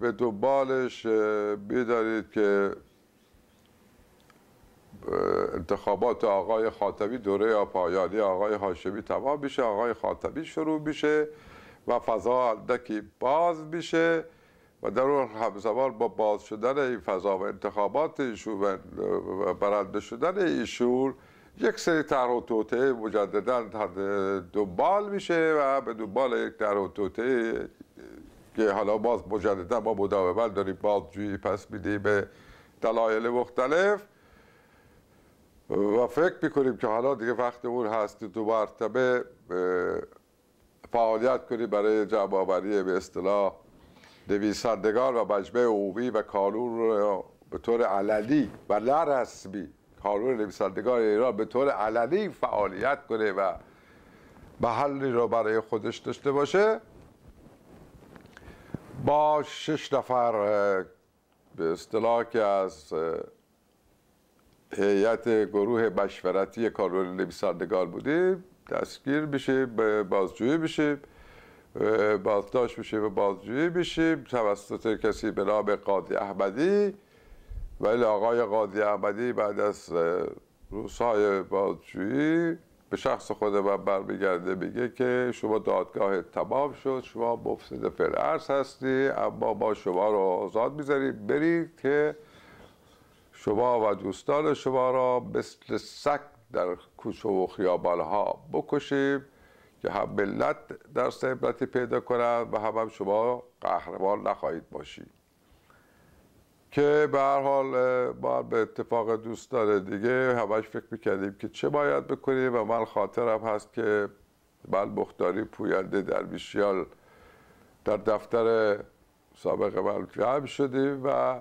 به دنبالش بیدارید که انتخابات آقای خاتمی دوره پایانی آقای هاشمی تمام میشه آقای خاتمی شروع میشه و فضا اندکی باز میشه و در اون همزمان با باز شدن این فضا و انتخابات ایشون و برنده شدن ایشون یک سری طرح و توته مجددا دنبال میشه و به دنبال یک طرح و توته که حالا باز مجددا ما مداومت داریم بازجویی پس میدیم به دلایل مختلف و فکر میکنیم که حالا دیگه وقت اون هست که تو مرتبه فعالیت کنیم برای جمع آوری به اصطلاح نویسندگان و مجمع عمومی و کانون رو به طور علنی و نه رسمی کانون نویسندگان ایران به طور علنی فعالیت کنه و محلی رو برای خودش داشته باشه با شش نفر به اصطلاح که از هیئت گروه مشورتی کانون نویسندگان بودیم دستگیر بشه بازجویی بشه بازداشت بشه و بازجویی بشه توسط کسی به نام قاضی احمدی ولی آقای قاضی احمدی بعد از روزهای بازجویی به شخص خود و بر بگرده بگه که شما دادگاه تمام شد شما مفسد فرعرس هستی اما ما شما رو آزاد میذاریم برید که شما و دوستان شما را مثل سک در کوچه و خیابان ها بکشیم که هم ملت در سبرتی پیدا کنند و هم, هم شما قهرمان نخواهید باشید که به هر حال به اتفاق دوست داره دیگه همش فکر میکردیم که چه باید بکنیم و من خاطرم هست که من مختاری پوینده در بیشیال در دفتر سابق من جمع شدیم و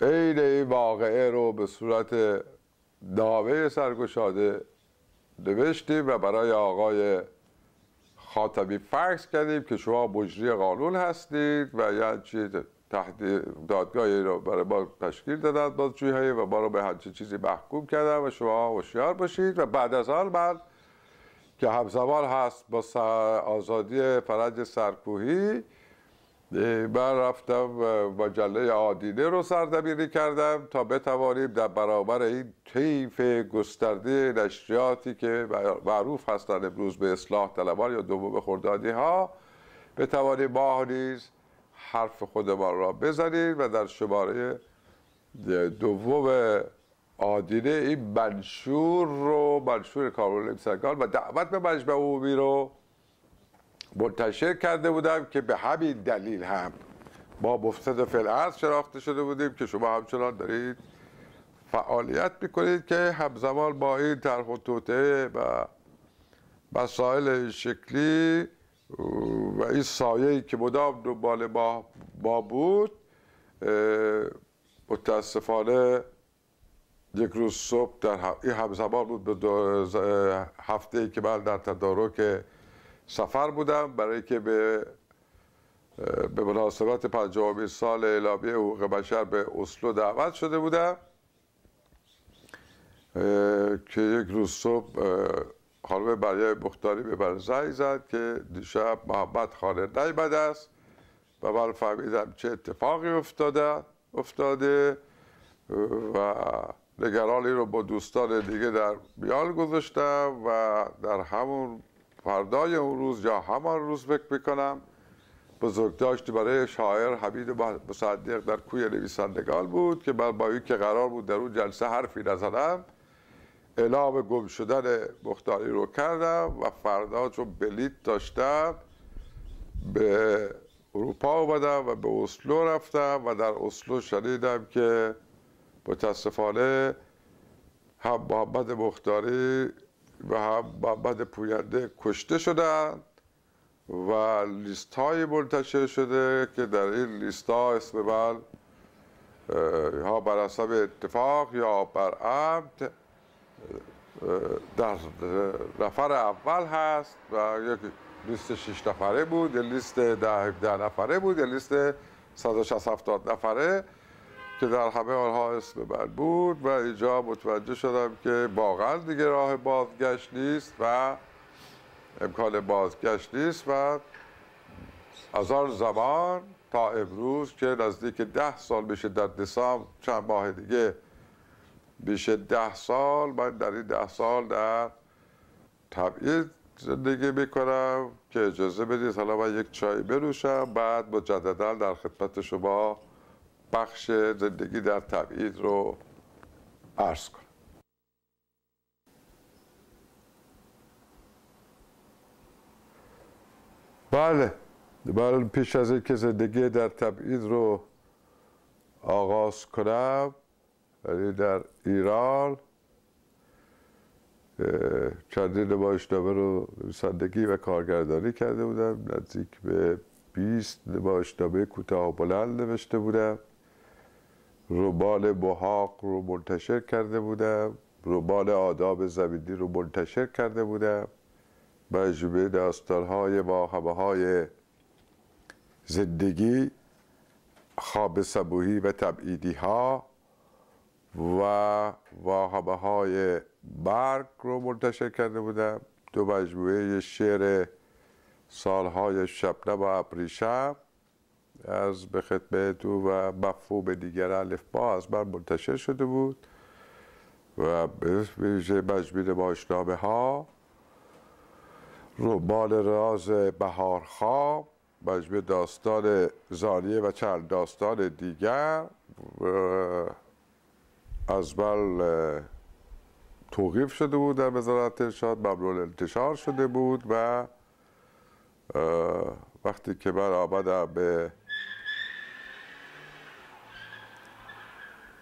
عین این واقعه رو به صورت نامه سرگشاده نوشتیم و برای آقای خاتمی فکس کردیم که شما مجری قانون هستید و یه چیز تحت دادگاهی را برای ما تشکیل دادند هایی و ما رو به همچه چیزی محکوم کردم و شما هوشیار باشید و بعد از آن بعد که همزمان هست با آزادی فرج سرکوهی من رفتم مجله آدینه رو سردبیری کردم تا بتوانیم در برابر این طیف گسترده نشریاتی که معروف هستند امروز به اصلاح طلبان یا دوم خوردادی ها بتوانیم ما نیز حرف خودمان را بزنید و در شماره دوم آدینه این منشور رو منشور کارول و دعوت به مجمع عمومی رو منتشر کرده بودم که به همین دلیل هم با مفتد فلعرض شناخته شده بودیم که شما همچنان دارید فعالیت میکنید که همزمان با این طرح و توته و مسائل شکلی و این سایه ای که مدام دنبال ما, با بود متاسفانه یک روز صبح در این همزمان بود به هفته ای که من در تدارک سفر بودم برای که به به مناسبت پنجاهمین سال اعلامی حقوق بشر به اسلو دعوت شده بودم که یک روز صبح خانم برای بختاری به من زد که دیشب محبت خانه نیمد است و من فهمیدم چه اتفاقی افتاده افتاده و نگران رو با دوستان دیگه در میان گذاشتم و در همون فردای اون روز یا همان روز فکر میکنم داشتی برای شاعر حمید مصدق در کوی نویسندگان بود که من با که قرار بود در اون جلسه حرفی نزدم اعلام گم شدن مختاری رو کردم و فردا چون بلیت داشتم به اروپا اومدم و به اسلو رفتم و در اسلو شنیدم که متاسفانه هم محمد مختاری و هم محمد پوینده کشته شدند و لیست های منتشر شده که در این لیست ها اسم من یا بر حسب اتفاق یا بر در نفر اول هست و یک لیست 6 نفره بود یه لیست ده هفته نفره بود یه لیست 160 نفره که در همه آنها اسم من بود و اینجا متوجه شدم که واقعا دیگه راه بازگشت نیست و امکان بازگشت نیست و از آن زمان تا امروز که نزدیک ده سال بشه در دسامبر چند ماه دیگه بیش ده سال من در این ده سال در تبعید زندگی میکنم که اجازه بدید حالا من یک چای بروشم بعد مجددا در خدمت شما بخش زندگی در تبعید رو عرض کنم بله بله پیش از اینکه زندگی در تبعید رو آغاز کنم ولی در ایران چندین نمایشنامه رو نویسندگی و کارگردانی کرده بودم نزدیک به 20 نمایشنامه کوتاه و بلند نوشته بودم روبال محاق رو منتشر کرده بودم روبال آداب زمینی رو منتشر کرده بودم مجموعه داستانهای واهمه های زندگی خواب صبوهی و تبعیدی ها و واهبه های برگ رو منتشر کرده بودم دو مجموعه شعر سالهای شبنم و ابریشم از به خدمت و مفهوم دیگر الف با از من منتشر شده بود و ویژه مجموعه باشنامه ها رمان راز خواب مجموعه داستان زانیه و چند داستان دیگر بل توقیف شده بود در وزارت ارشاد ممنون انتشار شده بود و وقتی که بر آمدم به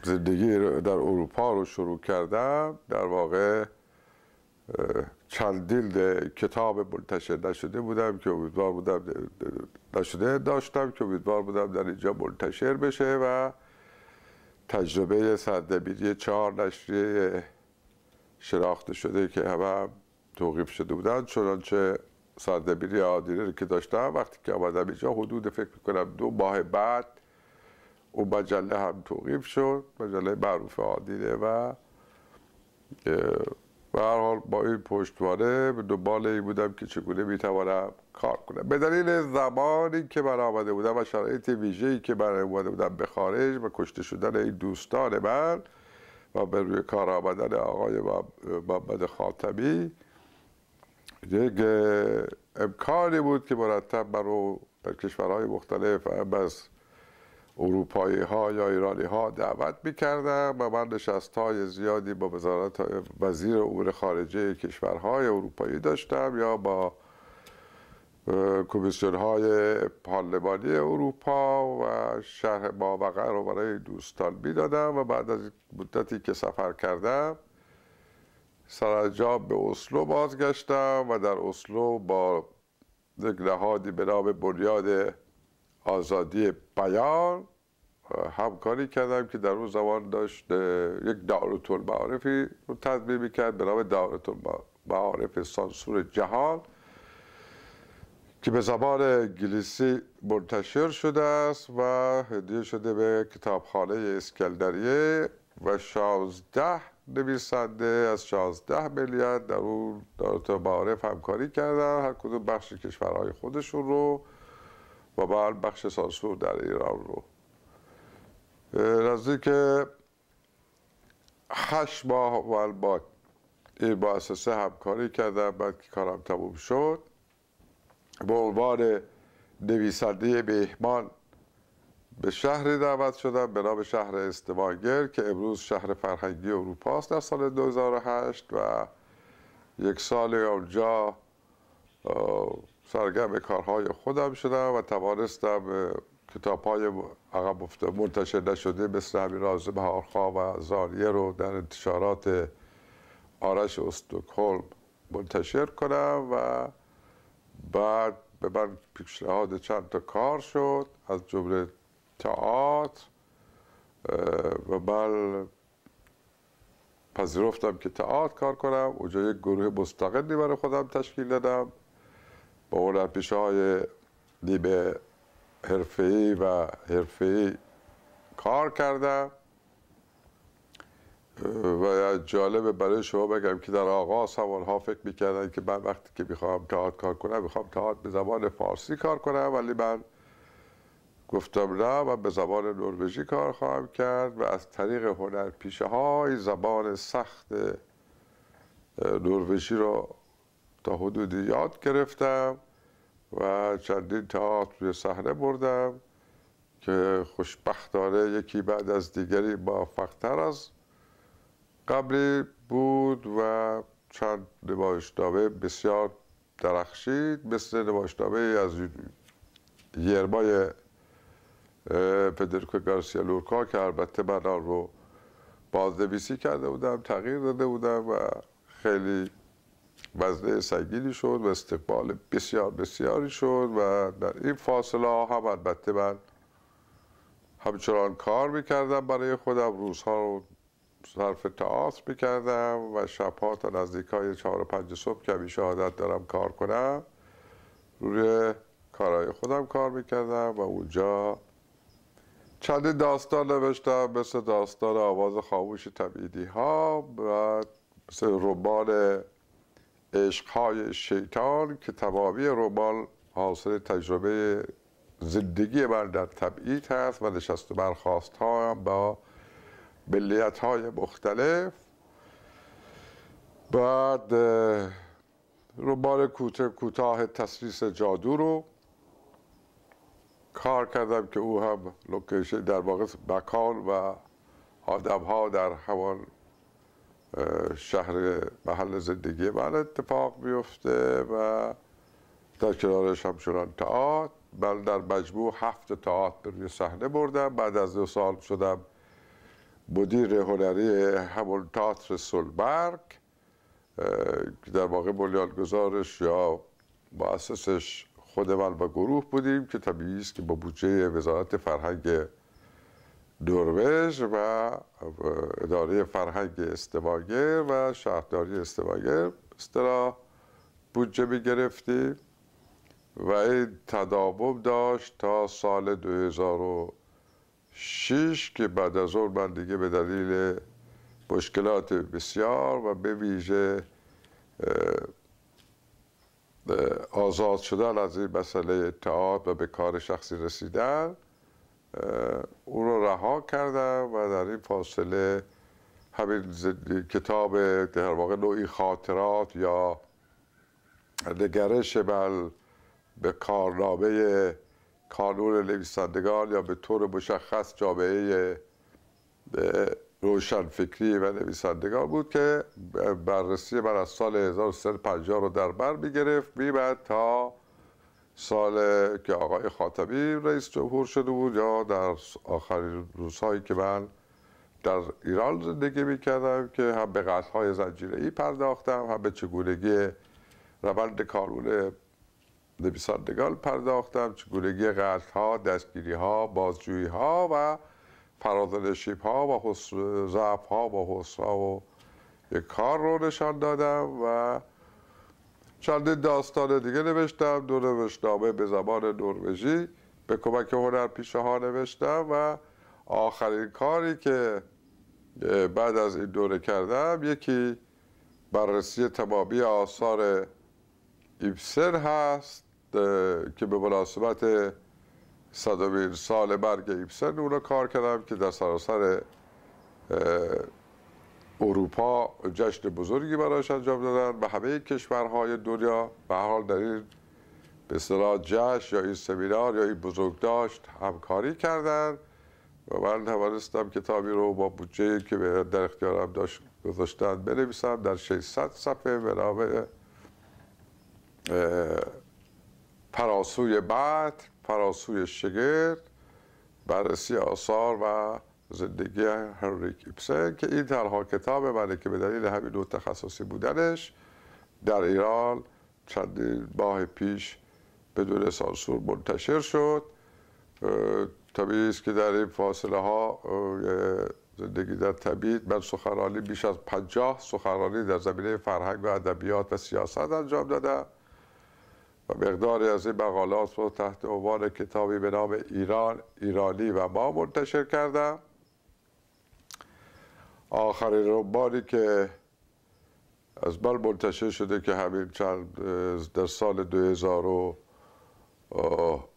زندگی در اروپا رو شروع کردم در واقع دلد کتاب منتشر نشده بودم که امیدوار بودم نشده داشتم که امیدوار بودم در اینجا منتشر بشه و تجربه سردبیری چهار نشریه شراخته شده که همه توقیف شده بودن چنانچه سردبیری آدینه رو که داشتم وقتی که آمدم اینجا حدود فکر کنم دو ماه بعد اون مجله هم توقیف شد مجله معروف آدینه و و هر حال با این به دنبال این بودم که چگونه میتوانم کار کنم به دلیل زمانی که من آمده بودم و شرایط ویژه‌ای که من آمده بودم به خارج و کشته شدن این دوستان من و به روی کار آمدن آقای محمد خاتمی یک امکانی بود که مرتب من رو در کشورهای مختلف هم از اروپایی ها یا ایرانی ها دعوت میکردم و من نشست های زیادی با وزارت وزیر امور خارجه کشورهای اروپایی داشتم یا با کمیسیون های پارلمانی اروپا و شهر ماوقع رو برای دوستان میدادم و بعد از مدتی که سفر کردم سرانجام به اسلو بازگشتم و در اسلو با یک نهادی به نام بنیاد آزادی بیان همکاری کردم که در اون زمان داشت یک دارت المعارفی رو تدبیر میکرد به نام دارت المعارف سانسور جهان که به زبان انگلیسی منتشر شده است و هدیه شده به کتابخانه اسکلدریه و شازده نویسنده از شازده میلیارد در اون دارت المعارف همکاری کردن هر کدوم بخش کشورهای خودشون رو و بعد بخش سانسور در ایران رو نزدیک هشت ماه و با این مؤسسه همکاری کردم بعد که کارم تموم شد به عنوان نویسنده مهمان به شهری دعوت شدم به نام شهر استوانگر که امروز شهر فرهنگی اروپا است در سال 2008 و یک سال اونجا سرگرم کارهای خودم شدم و توانستم کتاب های عقب افته منتشر نشده مثل همین راز بهارخوا و زاریه رو در انتشارات آرش استکهلم منتشر کنم و بعد به من پیشنهاد چند تا کار شد از جمله تئاتر و من پذیرفتم که تئاتر کار کنم اونجا یک گروه مستقلی برای خودم تشکیل دادم پیش های دیب حرفه‌ای و حرفه‌ای کار کردم و جالبه برای شما بگم که در آغاز سوال ها فکر میکردن که من وقتی که میخوام تاعت کار کنم میخوام تاعت به زبان فارسی کار کنم ولی من گفتم نه و به زبان نروژی کار خواهم کرد و از طریق پیشه های زبان سخت نروژی رو تا حدودی یاد گرفتم و چندین تئاتر روی صحنه بردم که خوشبختانه یکی بعد از دیگری موفقتر از قبلی بود و چند نمایشنامه بسیار درخشید مثل نمایشنامه از یرمای پدرکو گارسیا لورکا که البته من آن رو بازنویسی کرده بودم تغییر داده بودم و خیلی وزنه سنگینی شد و استقبال بسیار بسیاری شد و در این فاصله هم البته من همچنان کار میکردم برای خودم روزها رو صرف تاعت میکردم و شبها تا نزدیک های چهار و پنج صبح که همیشه عادت دارم کار کنم روی کارهای خودم کار میکردم و اونجا چند داستان نوشتم مثل داستان آواز خاموش تبعیدی ها و مثل رومان عشقهای شیطان که تمامی رومان حاصل تجربه زندگی بر در تبعید هست و نشست و برخواست ها با بلیت های مختلف بعد روبال کوتاه کوتاه تسلیس جادو رو کار کردم که او هم لوکیشن در واقع مکان و آدم ها در همان شهر محل زندگی من اتفاق بیفته و در کنارش شدن تاعت من در مجموع هفت تاعت به روی صحنه بردم بعد از دو سال شدم مدیر هنری همون تئاتر سولبرگ که در واقع بنیانگذارش یا مؤسسش خود من و گروه بودیم که طبیعی است که با بودجه وزارت فرهنگ دروژ و اداره فرهنگ استواگر و شهرداری استواگر استرا بودجه میگرفتیم و این تداوم داشت تا سال 2006 که بعد از اون من دیگه به دلیل مشکلات بسیار و به ویژه آزاد شدن از این مسئله اتحاد و به کار شخصی رسیدن او رو رها کردم و در این فاصله همین کتاب در واقع نوعی خاطرات یا نگرش بل به کارنامه کانون نویسندگان یا به طور مشخص جامعه روشنفکری و نویسندگان بود که بررسی من از سال 1350 رو در بر میگرفت تا سال که آقای خاطبی رئیس جمهور شده بود یا در آخرین روزهایی که من در ایران زندگی می که هم به قتلهای زنجیره ای پرداختم هم به چگونگی روند کارون نویسندگان پرداختم چگونگی قتلها دستگیری ها ها و فرازنشیب ها و ضعف ها و حسرا و یک کار رو نشان دادم و چند داستان دیگه نوشتم دو نوشتنامه به زبان نروژی به کمک هنر پیشه ها نوشتم و آخرین کاری که بعد از این دوره کردم یکی بررسی تمامی آثار ایبسن هست که به مناسبت صدومین سال برگ ایبسن اون رو کار کردم که در سراسر اروپا جشن بزرگی براش انجام دادن و همه کشورهای دنیا به حال در این به جشن یا این سمینار یا این داشت همکاری کردند و من توانستم کتابی رو با بودجه که در اختیارم داشت گذاشتن بنویسم در 600 صفحه به نام پراسوی بعد پراسوی شگرد بررسی آثار و زندگی هنری کیپسه که این تنها کتاب منه که به دلیل همین نوع تخصصی بودنش در ایران چند ماه پیش بدون سانسور منتشر شد طبیعی است که در این فاصله ها زندگی در طبیعی من سخنرانی بیش از پنجاه سخنرانی در زمینه فرهنگ و ادبیات و سیاست انجام دادم و مقداری از این مقالات رو تحت عنوان کتابی به نام ایران ایرانی و ما منتشر کردم آخرین باری که از بل منتشر شده که همین چند در سال 2000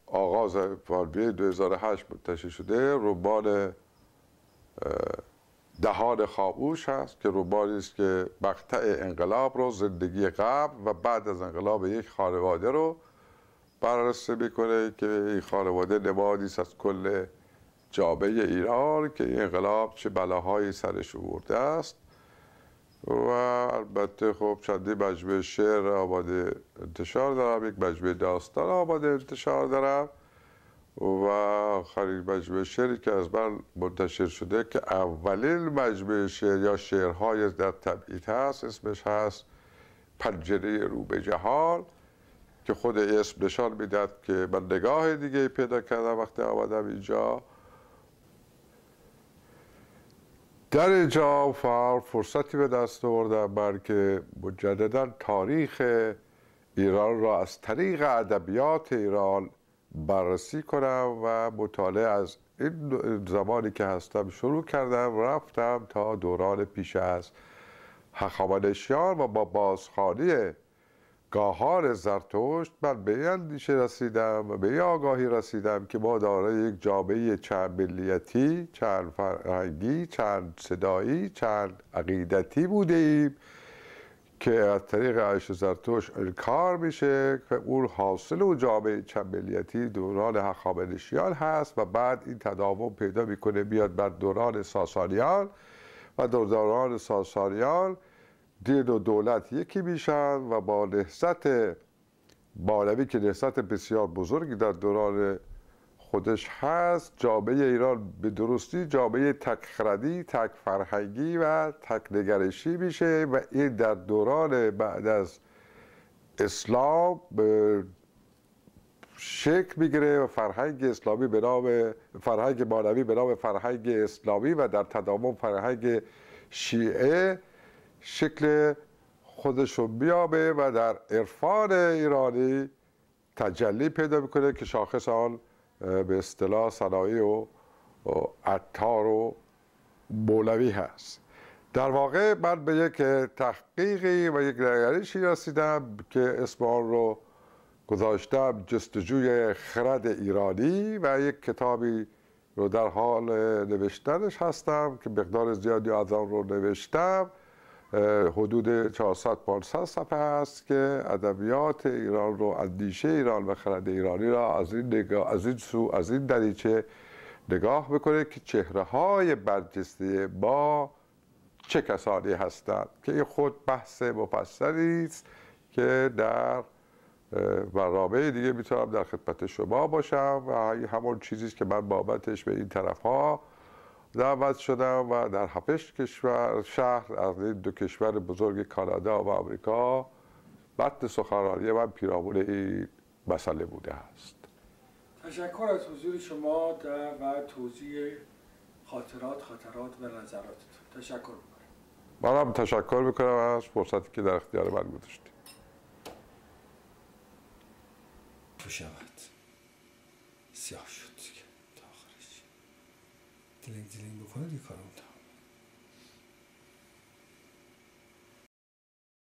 آغاز فاربیه 2008 منتشر شده رمان دهان خاموش هست که رمانی است که مقطع انقلاب رو زندگی قبل و بعد از انقلاب یک خانواده رو بررسی میکنه که این خانواده نمادی است از کل جابه ایران که این انقلاب چه بلاهایی سرش آورده است و البته خب چندی مجموعه شعر آماده انتشار دارم یک مجموعه داستان آماده انتشار دارم و آخرین مجموعه شعری که از من منتشر شده که اولین مجموعه شعر یا شعرهای در تبعید هست اسمش هست پنجره رو به جهان که خود اسم نشان میداد که من نگاه دیگه پیدا کردم وقتی آمدم اینجا در اینجا فرصتی به دست آورده بر که مجددا تاریخ ایران را از طریق ادبیات ایران بررسی کنم و مطالعه از این زمانی که هستم شروع کردم رفتم تا دوران پیش از هخامنشیان و با بازخانی گاهار زرتشت من به اندیشه رسیدم و به آگاهی رسیدم که ما دارای یک جامعه چند ملیتی چند فرهنگی چند صدایی چند عقیدتی بوده ایم که از طریق عیش زرتوش انکار میشه که اون حاصل و جامعه چند دوران هخامنشیان هست و بعد این تداوم پیدا میکنه بیاد بر دوران ساسانیان و در دوران ساسانیان دین و دولت یکی میشن و با نهست بالوی که نهست بسیار بزرگی در دوران خودش هست جامعه ایران به درستی جامعه تکخردی، فرهنگی و تک نگرشی میشه و این در دوران بعد از اسلام شکل میگیره و فرهنگ اسلامی به نام فرهنگ مانوی به نام فرهنگ اسلامی و در تداوم فرهنگ شیعه شکل خودش رو بیابه و در عرفان ایرانی تجلی پیدا میکنه که شاخص آن به اصطلاح صنایع و عطار و بولوی هست در واقع من به یک تحقیقی و یک نگرشی رسیدم که اسم آن رو گذاشتم جستجوی خرد ایرانی و یک کتابی رو در حال نوشتنش هستم که مقدار زیادی از آن رو نوشتم حدود 400 500 صفحه است که ادبیات ایران رو اندیشه ایران و خرد ایرانی را از این, از این سو از این دریچه نگاه بکنه که چهره های برجسته با چه کسانی هستند که این خود بحث مفصلی است که در برنامه دیگه میتونم در خدمت شما باشم و همون چیزی که من بابتش به این طرف ها دعوت شدم و در هفت کشور شهر از دو کشور بزرگ کانادا و آمریکا بد سخنرانی من پیرامون این مسئله بوده است تشکر از حضور شما و توضیح خاطرات خاطرات و نظراتتون تشکر میکنم هم تشکر میکنم از فرصتی که در اختیار من گذاشتید تو شود سیاه شد Gelenk, Gelenk, Gelenk, Gelenk, Gelenk,